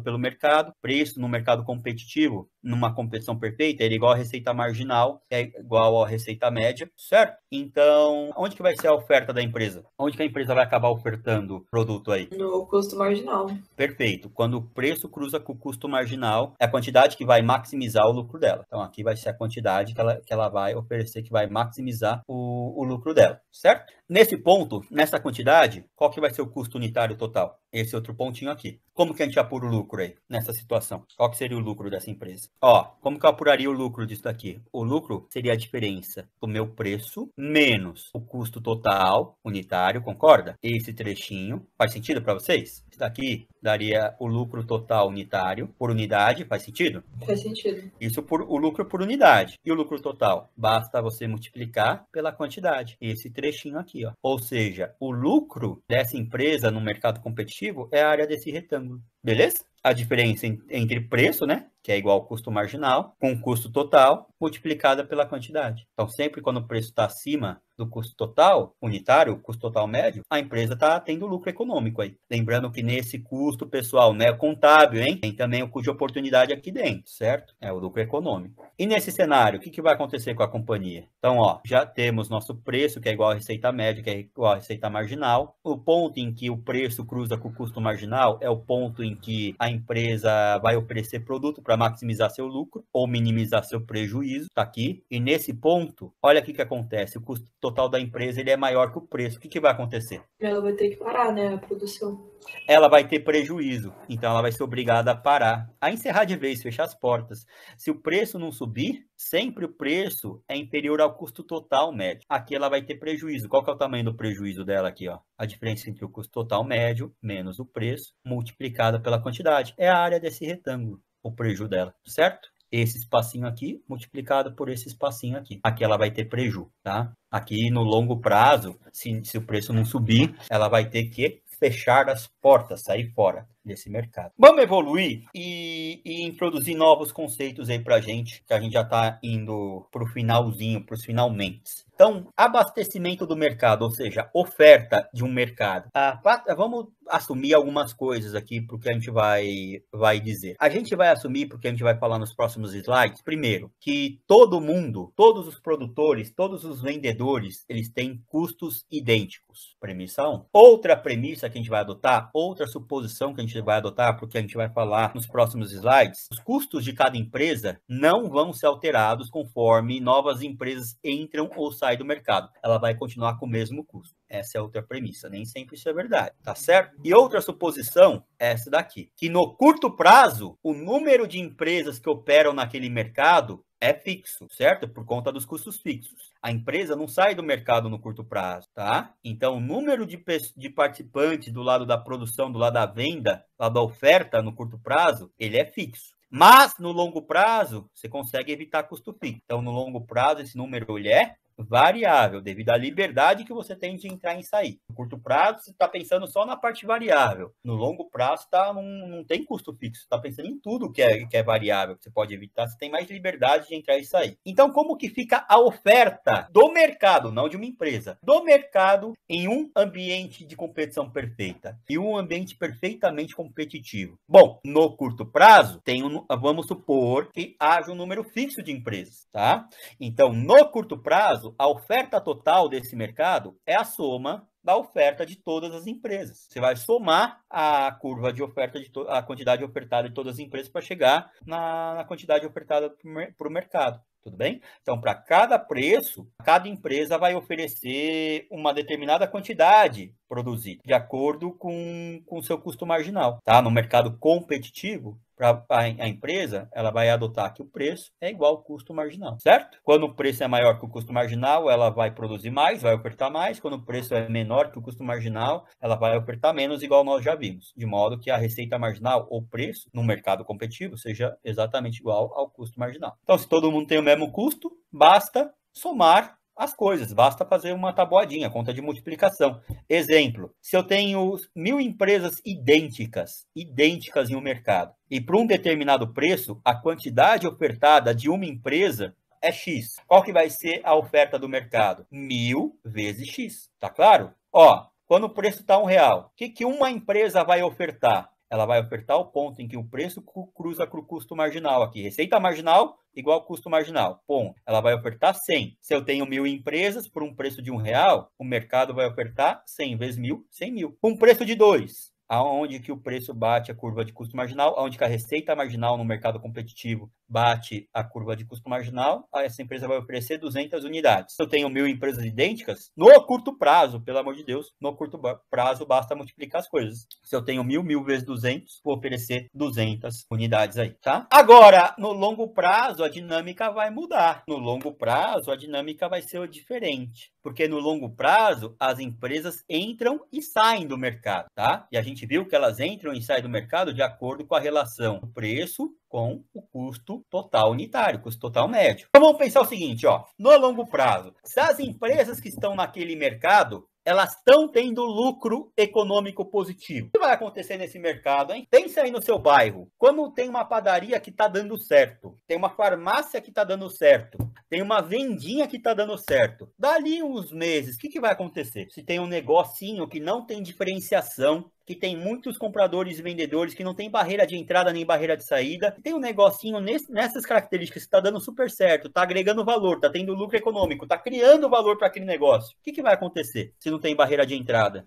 pelo mercado, preço no mercado competitivo, numa competição perfeita, ele é igual à receita marginal, é igual à receita média, certo? Então, onde que vai ser a oferta da empresa? Onde que a empresa vai acabar ofertando produto aí? No custo marginal. Perfeito. Quando o preço cruza com o custo marginal, é a quantidade que vai maximizar o lucro dela. Então, aqui vai ser a quantidade que ela, que ela vai oferecer, que vai maximizar o, o lucro dela, certo? Nesse ponto, nessa quantidade, qual que vai ser o custo unitário total? Esse outro pontinho aqui. Como que a gente apura o lucro aí, nessa situação? Qual que seria o lucro dessa empresa? Ó, como que eu apuraria o lucro disso daqui? O lucro seria a diferença do meu preço menos o custo total unitário, concorda? Esse trechinho. Faz sentido para vocês? aqui daria o lucro total unitário por unidade, faz sentido? Faz sentido. Isso por o lucro por unidade. E o lucro total? Basta você multiplicar pela quantidade. Esse trechinho aqui, ó. Ou seja, o lucro dessa empresa no mercado competitivo é a área desse retângulo. Beleza? a diferença entre preço, né, que é igual ao custo marginal, com custo total multiplicada pela quantidade. Então, sempre quando o preço está acima do custo total unitário, custo total médio, a empresa está tendo lucro econômico aí. Lembrando que nesse custo pessoal, né, contábil, hein, tem também o custo de oportunidade aqui dentro, certo? É o lucro econômico. E nesse cenário, o que, que vai acontecer com a companhia? Então, ó, já temos nosso preço, que é igual à receita média, que é igual à receita marginal. O ponto em que o preço cruza com o custo marginal é o ponto em que a empresa vai oferecer produto para maximizar seu lucro ou minimizar seu prejuízo, tá aqui. E nesse ponto, olha o que, que acontece. O custo total total da empresa ele é maior que o preço, o que, que vai acontecer? Ela vai ter que parar, né, a produção. Ela vai ter prejuízo, então ela vai ser obrigada a parar, a encerrar de vez, fechar as portas. Se o preço não subir, sempre o preço é inferior ao custo total médio. Aqui ela vai ter prejuízo. Qual que é o tamanho do prejuízo dela aqui, ó? A diferença entre o custo total médio menos o preço multiplicada pela quantidade é a área desse retângulo, o prejuízo dela, certo? esse espacinho aqui multiplicado por esse espacinho aqui. Aqui ela vai ter preju, tá? Aqui no longo prazo, se, se o preço não subir, ela vai ter que fechar as portas, sair fora desse mercado. Vamos evoluir e, e introduzir novos conceitos aí para gente, que a gente já está indo para o finalzinho, para os finalmente. Então, abastecimento do mercado, ou seja, oferta de um mercado. Ah, vamos assumir algumas coisas aqui para que a gente vai, vai dizer. A gente vai assumir, porque a gente vai falar nos próximos slides, primeiro, que todo mundo, todos os produtores, todos os vendedores, eles têm custos idênticos. Premissa 1. Outra premissa que a gente vai adotar, outra suposição que a gente gente vai adotar, porque a gente vai falar nos próximos slides, os custos de cada empresa não vão ser alterados conforme novas empresas entram ou saem do mercado. Ela vai continuar com o mesmo custo. Essa é outra premissa. Nem sempre isso é verdade, tá certo? E outra suposição é essa daqui: que no curto prazo, o número de empresas que operam naquele mercado é fixo, certo? Por conta dos custos fixos. A empresa não sai do mercado no curto prazo, tá? Então, o número de, de participantes do lado da produção, do lado da venda, do lado da oferta no curto prazo, ele é fixo. Mas no longo prazo, você consegue evitar custo fixo. Então, no longo prazo, esse número ele é variável, devido à liberdade que você tem de entrar e sair. No curto prazo, você está pensando só na parte variável. No longo prazo, tá, não, não tem custo fixo. está pensando em tudo que é, que é variável, que você pode evitar. Você tem mais liberdade de entrar e sair. Então, como que fica a oferta do mercado, não de uma empresa, do mercado em um ambiente de competição perfeita e um ambiente perfeitamente competitivo? Bom, no curto prazo, tem um, vamos supor que haja um número fixo de empresas, tá? Então, no curto prazo, a oferta total desse mercado é a soma da oferta de todas as empresas. Você vai somar a curva de oferta, de a quantidade ofertada de todas as empresas para chegar na, na quantidade ofertada para o mercado. Tudo bem? Então, para cada preço, cada empresa vai oferecer uma determinada quantidade produzida, de acordo com o seu custo marginal. Tá? No mercado competitivo, para a empresa, ela vai adotar que o preço é igual ao custo marginal, certo? Quando o preço é maior que o custo marginal, ela vai produzir mais, vai ofertar mais. Quando o preço é menor que o custo marginal, ela vai ofertar menos, igual nós já vimos. De modo que a receita marginal ou preço no mercado competitivo seja exatamente igual ao custo marginal. Então, se todo mundo tem o mesmo custo, basta somar as coisas, basta fazer uma tabuadinha, conta de multiplicação. Exemplo, se eu tenho mil empresas idênticas, idênticas em um mercado, e para um determinado preço, a quantidade ofertada de uma empresa é X. Qual que vai ser a oferta do mercado? Mil vezes X, tá claro? Ó, quando o preço está um real, o que, que uma empresa vai ofertar? ela vai ofertar o ponto em que o preço cruza com o custo marginal aqui. Receita marginal igual custo marginal, ponto. Ela vai ofertar 100. Se eu tenho mil empresas por um preço de um real, o mercado vai ofertar 100 vezes mil, 100 mil. Um preço de dois, aonde que o preço bate a curva de custo marginal, aonde que a receita marginal no mercado competitivo bate a curva de custo marginal, essa empresa vai oferecer 200 unidades. Se eu tenho mil empresas idênticas, no curto prazo, pelo amor de Deus, no curto prazo basta multiplicar as coisas. Se eu tenho mil, mil vezes 200, vou oferecer 200 unidades aí, tá? Agora, no longo prazo, a dinâmica vai mudar. No longo prazo, a dinâmica vai ser diferente, porque no longo prazo, as empresas entram e saem do mercado, tá? E a gente viu que elas entram e saem do mercado de acordo com a relação preço com o custo total unitário, custo total médio. Então vamos pensar o seguinte, ó, no longo prazo, se as empresas que estão naquele mercado elas estão tendo lucro econômico positivo. O que vai acontecer nesse mercado, hein? Pensa aí no seu bairro. Como tem uma padaria que está dando certo, tem uma farmácia que está dando certo, tem uma vendinha que está dando certo. Dali uns meses, o que, que vai acontecer? Se tem um negocinho que não tem diferenciação que tem muitos compradores e vendedores, que não tem barreira de entrada nem barreira de saída. Tem um negocinho nesse, nessas características que está dando super certo, está agregando valor, está tendo lucro econômico, está criando valor para aquele negócio. O que, que vai acontecer se não tem barreira de entrada?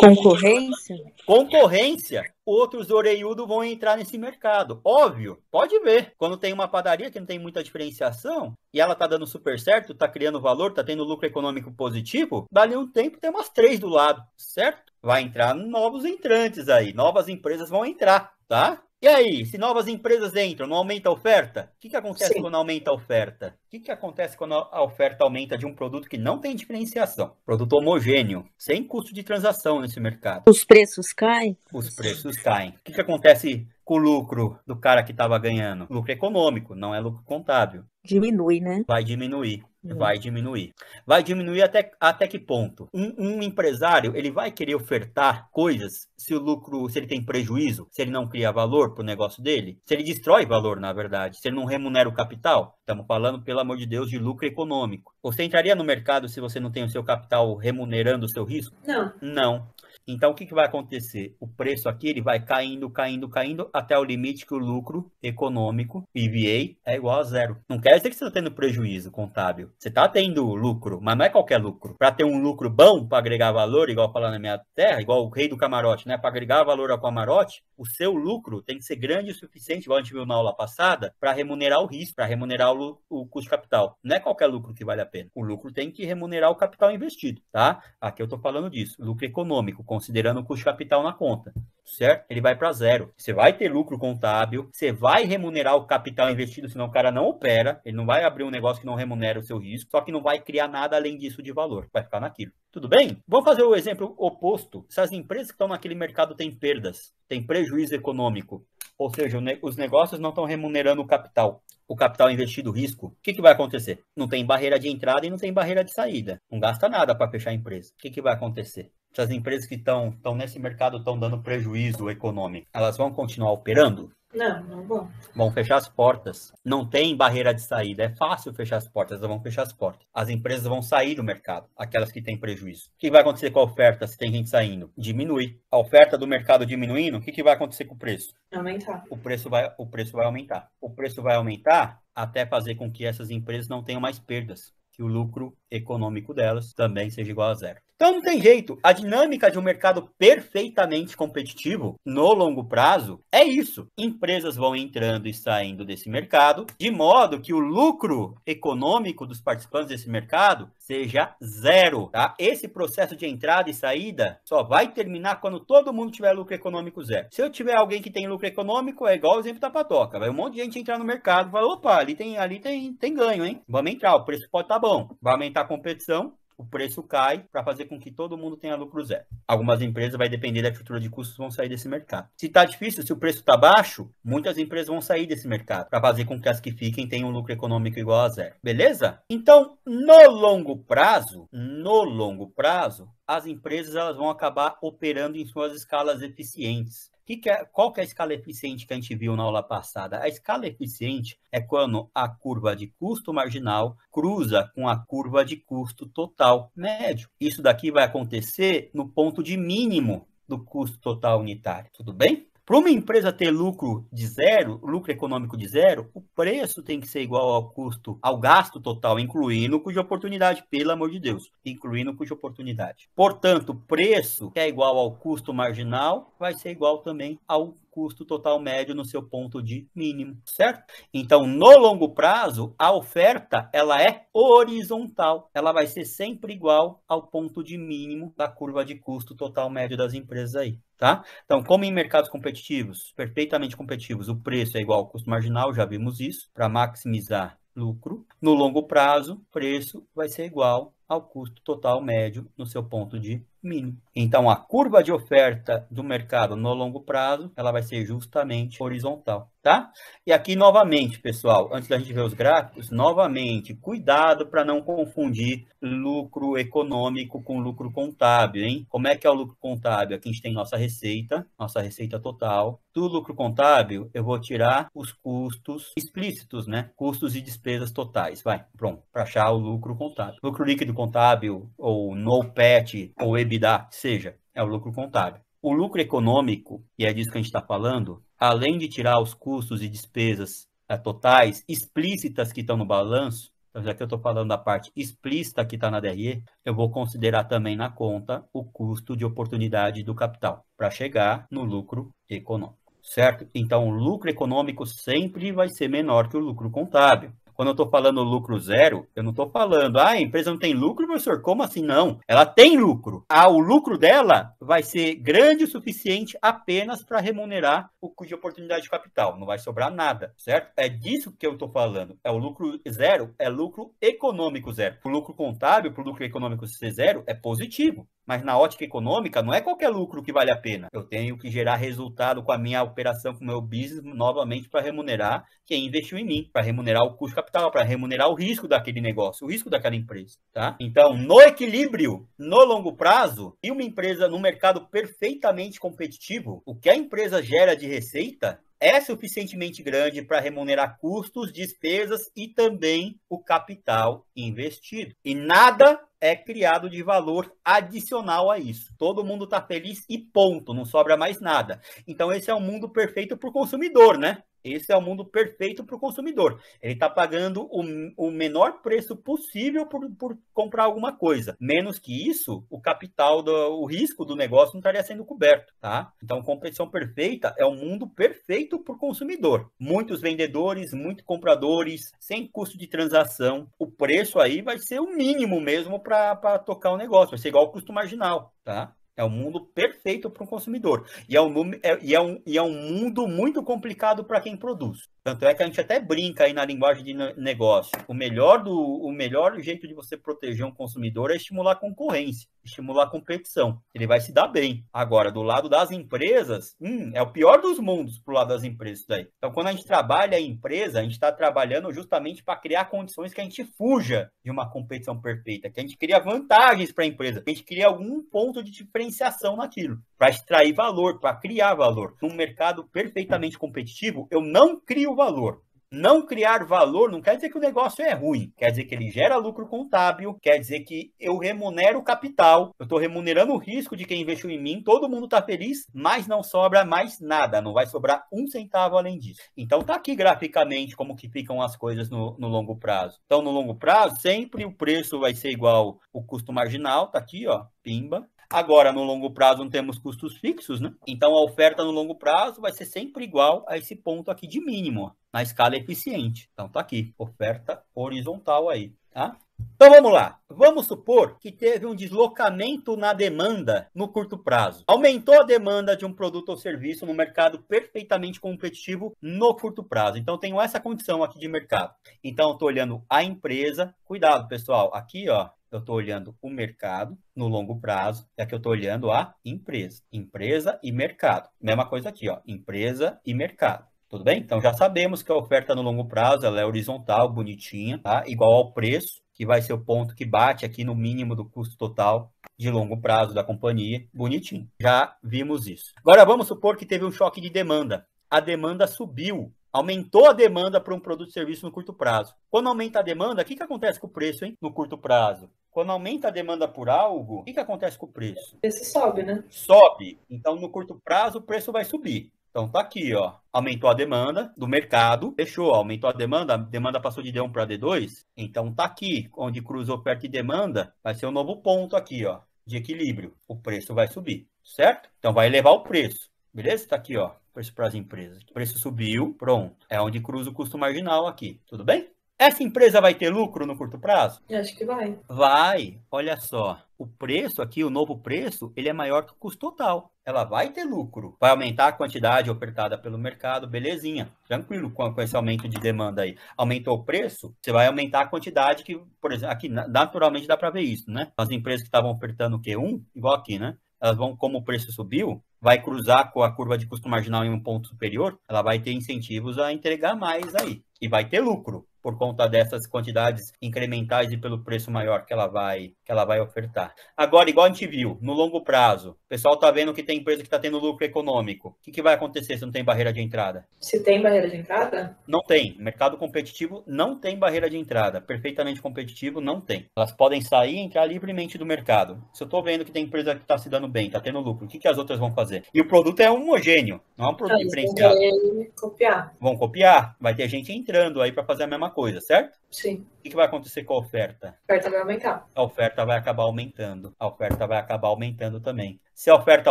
Concorrência? Concorrência? outros oreiudos vão entrar nesse mercado. Óbvio, pode ver. Quando tem uma padaria que não tem muita diferenciação e ela tá dando super certo, tá criando valor, tá tendo lucro econômico positivo, dali um tempo tem umas três do lado, certo? Vai entrar novos entrantes aí, novas empresas vão entrar, tá? E aí, se novas empresas entram, não aumenta a oferta? O que, que acontece Sim. quando aumenta a oferta? O que, que acontece quando a oferta aumenta de um produto que não tem diferenciação? Produto homogêneo, sem custo de transação nesse mercado. Os preços caem? Os preços caem. O que, que acontece com o lucro do cara que estava ganhando? Lucro econômico, não é lucro contábil. Diminui, né? Vai diminuir. Hum. Vai diminuir. Vai diminuir até, até que ponto? Um, um, empresário, ele vai querer ofertar coisas se o lucro, se ele tem prejuízo, se ele não cria valor para o negócio dele, se ele destrói valor, na verdade, se ele não remunera o capital. Estamos falando, pelo amor de Deus, de lucro econômico. Você entraria no mercado se você não tem o seu capital remunerando o seu risco? Não. Não. Então, o que, que vai acontecer? O preço aqui ele vai caindo, caindo, caindo, até o limite que o lucro econômico, EVA, é igual a zero. Não quer dizer que você está tendo prejuízo contábil. Você está tendo lucro, mas não é qualquer lucro. Para ter um lucro bom, para agregar valor, igual falar na minha terra, igual o rei do camarote, né? Para agregar valor ao camarote, o seu lucro tem que ser grande o suficiente, igual a gente viu na aula passada, para remunerar o risco, para remunerar o, o custo capital. Não é qualquer lucro que vale a pena. O lucro tem que remunerar o capital investido, tá? Aqui eu estou falando disso, lucro econômico, considerando o custo capital na conta, certo? Ele vai para zero. Você vai ter lucro contábil, você vai remunerar o capital investido, senão o cara não opera, ele não vai abrir um negócio que não remunera o seu risco, só que não vai criar nada além disso de valor, vai ficar naquilo. Tudo bem? Vamos fazer o exemplo oposto. Se as empresas que estão naquele mercado têm perdas, têm prejuízo econômico, ou seja, os negócios não estão remunerando o capital, o capital investido o risco, o que, que vai acontecer? Não tem barreira de entrada e não tem barreira de saída. Não gasta nada para fechar a empresa. O que, que vai acontecer? se as empresas que estão nesse mercado estão dando prejuízo econômico, elas vão continuar operando? Não, não vão. Vão fechar as portas. Não tem barreira de saída. É fácil fechar as portas, elas vão fechar as portas. As empresas vão sair do mercado, aquelas que têm prejuízo. O que vai acontecer com a oferta se tem gente saindo? Diminui. A oferta do mercado diminuindo, o que, vai acontecer com o preço? Aumentar. O preço vai, o preço vai aumentar. O preço vai aumentar até fazer com que essas empresas não tenham mais perdas. Que o lucro econômico delas também seja igual a zero. Então não tem jeito, a dinâmica de um mercado perfeitamente competitivo no longo prazo é isso. Empresas vão entrando e saindo desse mercado, de modo que o lucro econômico dos participantes desse mercado seja zero, tá? Esse processo de entrada e saída só vai terminar quando todo mundo tiver lucro econômico zero. Se eu tiver alguém que tem lucro econômico, é igual o exemplo da patoca, vai um monte de gente entrar no mercado, falar opa, ali tem, ali tem, tem ganho, hein? Vamos entrar, o preço pode estar tá bom. Vamos aumentar a competição, o preço cai para fazer com que todo mundo tenha lucro zero. Algumas empresas vai depender da estrutura de custos vão sair desse mercado. Se está difícil, se o preço está baixo, muitas empresas vão sair desse mercado para fazer com que as que fiquem tenham um lucro econômico igual a zero. Beleza? Então, no longo prazo, no longo prazo, as empresas elas vão acabar operando em suas escalas eficientes. Que que é, qual que é a escala eficiente que a gente viu na aula passada? A escala eficiente é quando a curva de custo marginal cruza com a curva de custo total médio. Isso daqui vai acontecer no ponto de mínimo do custo total unitário, tudo bem? Para uma empresa ter lucro de zero, lucro econômico de zero, o preço tem que ser igual ao custo, ao gasto total, incluindo cuja oportunidade, pelo amor de Deus, incluindo cuja oportunidade. Portanto, preço que é igual ao custo marginal vai ser igual também ao custo total médio no seu ponto de mínimo, certo? Então, no longo prazo, a oferta ela é horizontal, ela vai ser sempre igual ao ponto de mínimo da curva de custo total médio das empresas aí. Tá? Então, como em mercados competitivos, perfeitamente competitivos, o preço é igual ao custo marginal, já vimos isso, para maximizar lucro. No longo prazo, preço vai ser igual ao custo total médio no seu ponto de mínimo. Então, a curva de oferta do mercado no longo prazo, ela vai ser justamente horizontal, tá? E aqui, novamente, pessoal, antes da gente ver os gráficos, novamente, cuidado para não confundir lucro econômico com lucro contábil, hein? Como é que é o lucro contábil? Aqui a gente tem nossa receita, nossa receita total. Do lucro contábil, eu vou tirar os custos explícitos, né? Custos e despesas totais, vai, pronto, para achar o lucro contábil. Lucro líquido contábil, ou NOPAT, ou EBITDA, seja, é o lucro contábil. O lucro econômico, e é disso que a gente está falando, além de tirar os custos e despesas é, totais explícitas que estão no balanço, então, já que eu estou falando da parte explícita que está na DRE, eu vou considerar também na conta o custo de oportunidade do capital para chegar no lucro econômico, certo? Então, o lucro econômico sempre vai ser menor que o lucro contábil. Quando eu estou falando lucro zero, eu não estou falando, ah, a empresa não tem lucro, professor, como assim não? Ela tem lucro. Ah, o lucro dela vai ser grande o suficiente apenas para remunerar o custo de oportunidade de capital. Não vai sobrar nada, certo? É disso que eu estou falando. É o lucro zero, é lucro econômico zero. Para o lucro contábil, para o lucro econômico ser zero, é positivo. Mas na ótica econômica, não é qualquer lucro que vale a pena. Eu tenho que gerar resultado com a minha operação, com o meu business, novamente para remunerar quem investiu em mim, para remunerar o custo capital, para remunerar o risco daquele negócio, o risco daquela empresa, tá? Então, no equilíbrio, no longo prazo, e uma empresa no mercado perfeitamente competitivo, o que a empresa gera de receita é suficientemente grande para remunerar custos, despesas e também o capital investido. E nada é criado de valor adicional a isso. Todo mundo está feliz e ponto, não sobra mais nada. Então, esse é o um mundo perfeito para o consumidor, né? Esse é o um mundo perfeito para o consumidor. Ele está pagando o, o, menor preço possível por, por, comprar alguma coisa. Menos que isso, o capital, do, o risco do negócio não estaria sendo coberto, tá? Então, competição perfeita é um mundo perfeito para o consumidor. Muitos vendedores, muitos compradores, sem custo de transação. O preço aí vai ser o mínimo mesmo para tocar o um negócio, vai ser igual o custo marginal, tá? É um mundo perfeito para o consumidor. E é um, é, e é um, e é um mundo muito complicado para quem produz. Tanto é que a gente até brinca aí na linguagem de negócio. O melhor, do, o melhor jeito de você proteger um consumidor é estimular concorrência, estimular competição. Ele vai se dar bem. Agora, do lado das empresas, hum, é o pior dos mundos pro lado das empresas daí. Então, quando a gente trabalha em empresa, a gente está trabalhando justamente para criar condições que a gente fuja de uma competição perfeita, que a gente cria vantagens para a empresa, que a gente cria algum ponto de diferenciação naquilo para extrair valor, para criar valor. Num mercado perfeitamente competitivo, eu não crio valor. Não criar valor não quer dizer que o negócio é ruim, quer dizer que ele gera lucro contábil, quer dizer que eu remunero o capital, eu estou remunerando o risco de quem investiu em mim, todo mundo está feliz, mas não sobra mais nada, não vai sobrar um centavo além disso. Então tá aqui graficamente como que ficam as coisas no, no longo prazo. Então no longo prazo sempre o preço vai ser igual o custo marginal, tá aqui ó, pimba, Agora, no longo prazo, não temos custos fixos, né? Então, a oferta no longo prazo vai ser sempre igual a esse ponto aqui de mínimo, na escala eficiente. Então, tá aqui, oferta horizontal aí, tá? Então vamos lá. Vamos supor que teve um deslocamento na demanda no curto prazo. Aumentou a demanda de um produto ou serviço no mercado perfeitamente competitivo no curto prazo. Então tenho essa condição aqui de mercado. Então estou olhando a empresa. Cuidado, pessoal. Aqui, ó, eu estou olhando o mercado no longo prazo é e aqui eu estou olhando a empresa. Empresa e mercado. Mesma coisa aqui, ó, empresa e mercado. Tudo bem? Então já sabemos que a oferta no longo prazo ela é horizontal, bonitinha, tá? Igual ao preço, que vai ser o ponto que bate aqui no mínimo do custo total de longo prazo da companhia. Bonitinho. Já vimos isso. Agora vamos supor que teve um choque de demanda. A demanda subiu aumentou a demanda para um produto e serviço no curto prazo. Quando aumenta a demanda, o que, que acontece com o preço hein? no curto prazo? Quando aumenta a demanda por algo, o que, que acontece com o preço? O preço sobe, né? Sobe. Então, no curto prazo, o preço vai subir. Então tá aqui, ó. Aumentou a demanda do mercado, fechou, aumentou a demanda, a demanda passou de D1 para D2. Então tá aqui, onde cruza oferta e demanda, vai ser um novo ponto aqui, ó, de equilíbrio. O preço vai subir, certo? Então vai elevar o preço. Beleza? Tá aqui, ó, preço para as empresas. O preço subiu, pronto. É onde cruza o custo marginal aqui. Tudo bem? Essa empresa vai ter lucro no curto prazo? Eu acho que vai. Vai, olha só. O preço aqui, o novo preço, ele é maior que o custo total. Ela vai ter lucro. Vai aumentar a quantidade ofertada pelo mercado, belezinha. Tranquilo com, com esse aumento de demanda aí. Aumentou o preço, você vai aumentar a quantidade que, por exemplo, aqui naturalmente dá para ver isso, né? As empresas que estavam ofertando o Q1, igual aqui, né? Elas vão, como o preço subiu, vai cruzar com a curva de custo marginal em um ponto superior, ela vai ter incentivos a entregar mais aí. E vai ter lucro por conta dessas quantidades incrementais e pelo preço maior que ela vai que ela vai ofertar. Agora, igual a gente viu, no longo prazo, o pessoal tá vendo que tem empresa que está tendo lucro econômico. O que, que vai acontecer se não tem barreira de entrada? Se tem barreira de entrada? Não tem. Mercado competitivo não tem barreira de entrada. Perfeitamente competitivo não tem. Elas podem sair e entrar livremente do mercado. Se eu estou vendo que tem empresa que está se dando bem, está tendo lucro, o que, que as outras vão fazer? E o produto é homogêneo, não é um produto ah, diferenciado. Vão copiar. Vão copiar. Vai ter gente entrando aí para fazer a mesma coisa, certo? Sim. O que, vai acontecer com a oferta? A oferta vai aumentar. A oferta vai acabar aumentando. A oferta vai acabar aumentando também. Se a oferta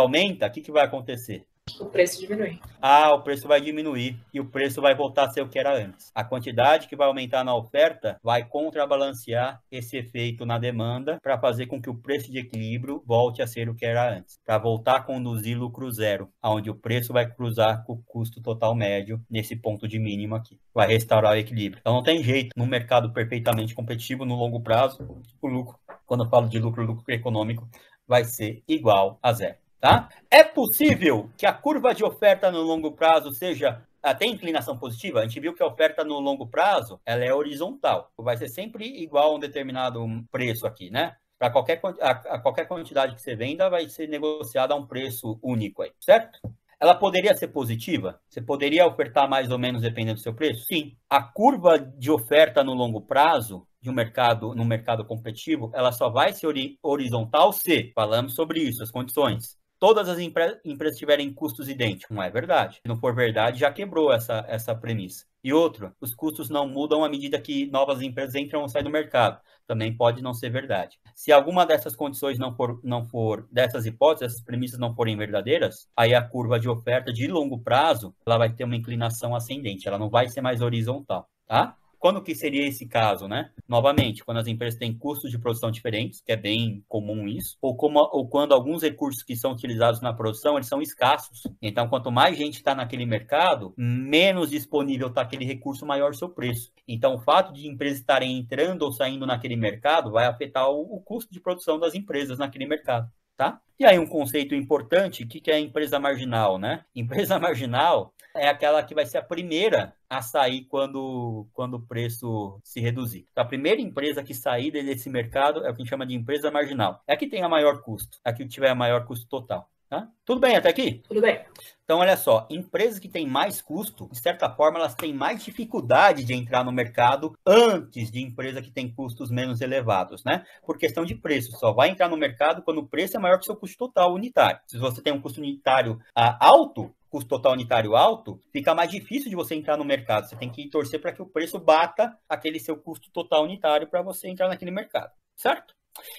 aumenta, o que, que vai acontecer? o preço diminui. Ah, o preço vai diminuir e o preço vai voltar a ser o que era antes. A quantidade que vai aumentar na oferta vai contrabalancear esse efeito na demanda para fazer com que o preço de equilíbrio volte a ser o que era antes, para voltar a conduzir lucro zero, aonde o preço vai cruzar com o custo total médio nesse ponto de mínimo aqui. Vai restaurar o equilíbrio. Então não tem jeito, num mercado perfeitamente competitivo no longo prazo, o lucro, quando eu falo de lucro, lucro econômico, vai ser igual a zero. Tá? É possível que a curva de oferta no longo prazo seja até ah, inclinação positiva, a gente viu que a oferta no longo prazo ela é horizontal, vai ser sempre igual a um determinado preço aqui, né? Para qualquer, a, a qualquer quantidade que você venda, vai ser negociada a um preço único aí, certo? Ela poderia ser positiva? Você poderia ofertar mais ou menos dependendo do seu preço? Sim. A curva de oferta no longo prazo de um mercado, no mercado competitivo, ela só vai ser horizontal se falamos sobre isso, as condições todas as empre empresas tiverem custos idênticos. Não é verdade. Se não for verdade, já quebrou essa, essa premissa. E outro, os custos não mudam à medida que novas empresas entram ou saem do mercado. Também pode não ser verdade. Se alguma dessas condições não for, não for dessas hipóteses, essas premissas não forem verdadeiras, aí a curva de oferta de longo prazo, ela vai ter uma inclinação ascendente, ela não vai ser mais horizontal, tá? quando que seria esse caso, né? Novamente, quando as empresas têm custos de produção diferentes, que é bem comum isso, ou, como, ou quando alguns recursos que são utilizados na produção, eles são escassos. Então, quanto mais gente está naquele mercado, menos disponível está aquele recurso, maior o seu preço. Então, o fato de empresas estarem entrando ou saindo naquele mercado vai afetar o, o custo de produção das empresas naquele mercado tá? E aí um conceito importante, o que, que é empresa marginal, né? Empresa marginal é aquela que vai ser a primeira a sair quando, quando o preço se reduzir. Então, a primeira empresa que sair desse mercado é o que a gente chama de empresa marginal. É a que tem a maior custo, é a que tiver a maior custo total. Tá? Tudo bem até aqui? Tudo bem. Então, olha só, empresas que têm mais custo, de certa forma, elas têm mais dificuldade de entrar no mercado antes de empresa que tem custos menos elevados, né? Por questão de preço, só vai entrar no mercado quando o preço é maior que o seu custo total unitário. Se você tem um custo unitário ah, alto, custo total unitário alto, fica mais difícil de você entrar no mercado. Você tem que torcer para que o preço bata aquele seu custo total unitário para você entrar naquele mercado, certo?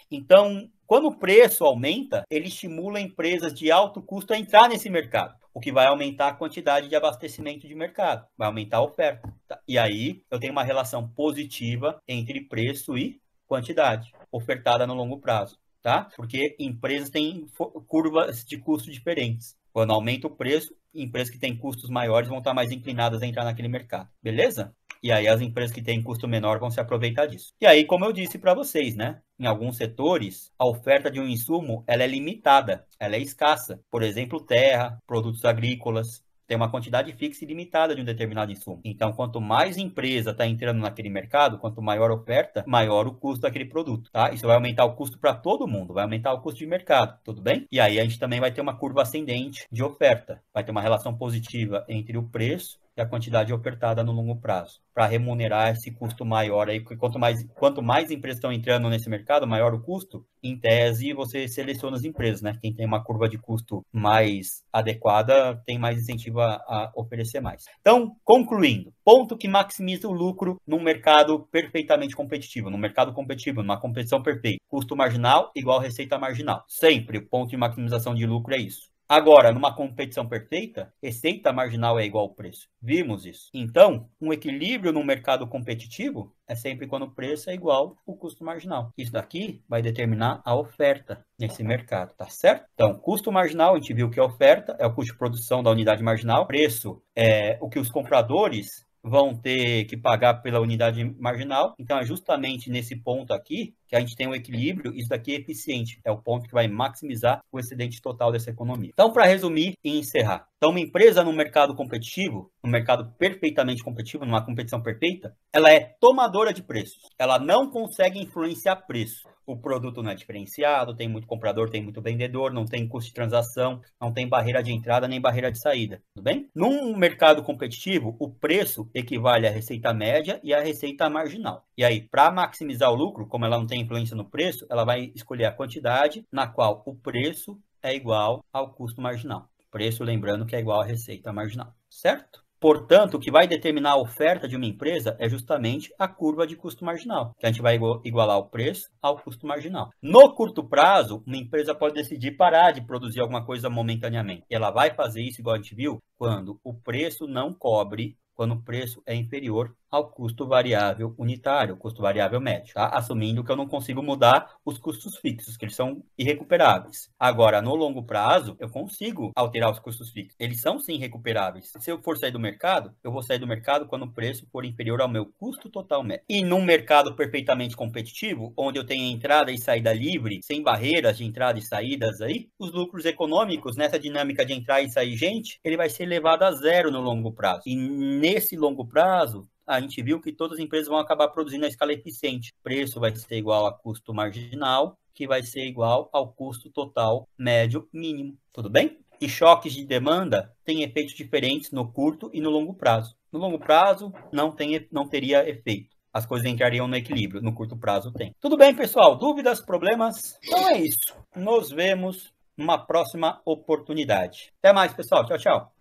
Então, quando o preço aumenta, ele estimula empresas de alto custo a entrar nesse mercado, o que vai aumentar a quantidade de abastecimento de mercado, vai aumentar a oferta. Tá? E aí eu tenho uma relação positiva entre preço e quantidade ofertada no longo prazo, tá? Porque empresas têm curvas de custo diferentes. Quando aumenta o preço, empresas que têm custos maiores vão estar mais inclinadas a entrar naquele mercado, beleza? E aí as empresas que têm custo menor vão se aproveitar disso. E aí, como eu disse para vocês, né? Em alguns setores, a oferta de um insumo ela é limitada, ela é escassa. Por exemplo, terra, produtos agrícolas, tem uma quantidade fixa e limitada de um determinado insumo. Então, quanto mais empresa está entrando naquele mercado, quanto maior a oferta, maior o custo daquele produto, tá? Isso vai aumentar o custo para todo mundo, vai aumentar o custo de mercado, tudo bem? E aí a gente também vai ter uma curva ascendente de oferta, vai ter uma relação positiva entre o preço e a quantidade ofertada no longo prazo, para remunerar esse custo maior aí, quanto mais, quanto mais empresas estão entrando nesse mercado, maior o custo, em tese você seleciona as empresas, né? Quem tem uma curva de custo mais adequada tem mais incentivo a, a oferecer mais. Então, concluindo, ponto que maximiza o lucro num mercado perfeitamente competitivo, num mercado competitivo, numa competição perfeita. Custo marginal igual receita marginal. Sempre o ponto de maximização de lucro é isso. Agora, numa competição perfeita, receita marginal é igual ao preço. Vimos isso. Então, um equilíbrio no mercado competitivo é sempre quando o preço é igual ao custo marginal. Isso daqui vai determinar a oferta nesse mercado, tá certo? Então, custo marginal, a gente viu que a oferta é o custo de produção da unidade marginal, preço é o que os compradores vão ter que pagar pela unidade marginal. Então, é justamente nesse ponto aqui que a gente tenha um equilíbrio, isso daqui é eficiente, é o ponto que vai maximizar o excedente total dessa economia. Então, para resumir e encerrar, então uma empresa no mercado competitivo, no mercado perfeitamente competitivo, numa competição perfeita, ela é tomadora de preços. Ela não consegue influenciar preço. O produto não é diferenciado, tem muito comprador, tem muito vendedor, não tem custo de transação, não tem barreira de entrada nem barreira de saída, tudo bem? Num mercado competitivo, o preço equivale à receita média e à receita marginal. E aí, para maximizar o lucro, como ela não tem tem influência no preço, ela vai escolher a quantidade na qual o preço é igual ao custo marginal. Preço, lembrando que é igual à receita marginal, certo? Portanto, o que vai determinar a oferta de uma empresa é justamente a curva de custo marginal, que a gente vai igualar o preço ao custo marginal. No curto prazo, uma empresa pode decidir parar de produzir alguma coisa momentaneamente. ela vai fazer isso, igual a gente viu, quando o preço não cobre, quando o preço é inferior ao custo variável unitário, custo variável médio, tá? assumindo que eu não consigo mudar os custos fixos, que eles são irrecuperáveis. Agora, no longo prazo, eu consigo alterar os custos fixos. Eles são sim recuperáveis. Se eu for sair do mercado, eu vou sair do mercado quando o preço for inferior ao meu custo total médio. E num mercado perfeitamente competitivo, onde eu tenho entrada e saída livre, sem barreiras de entrada e saídas aí, os lucros econômicos nessa dinâmica de entrar e sair gente, ele vai ser elevado a zero no longo prazo. E nesse longo prazo, a gente viu que todas as empresas vão acabar produzindo a escala eficiente. Preço vai ser igual a custo marginal, que vai ser igual ao custo total médio mínimo. Tudo bem? E choques de demanda têm efeitos diferentes no curto e no longo prazo. No longo prazo, não, tem, não teria efeito. As coisas entrariam no equilíbrio. No curto prazo, tem. Tudo bem, pessoal? Dúvidas, problemas? Então é isso. Nos vemos numa próxima oportunidade. Até mais, pessoal. Tchau, tchau.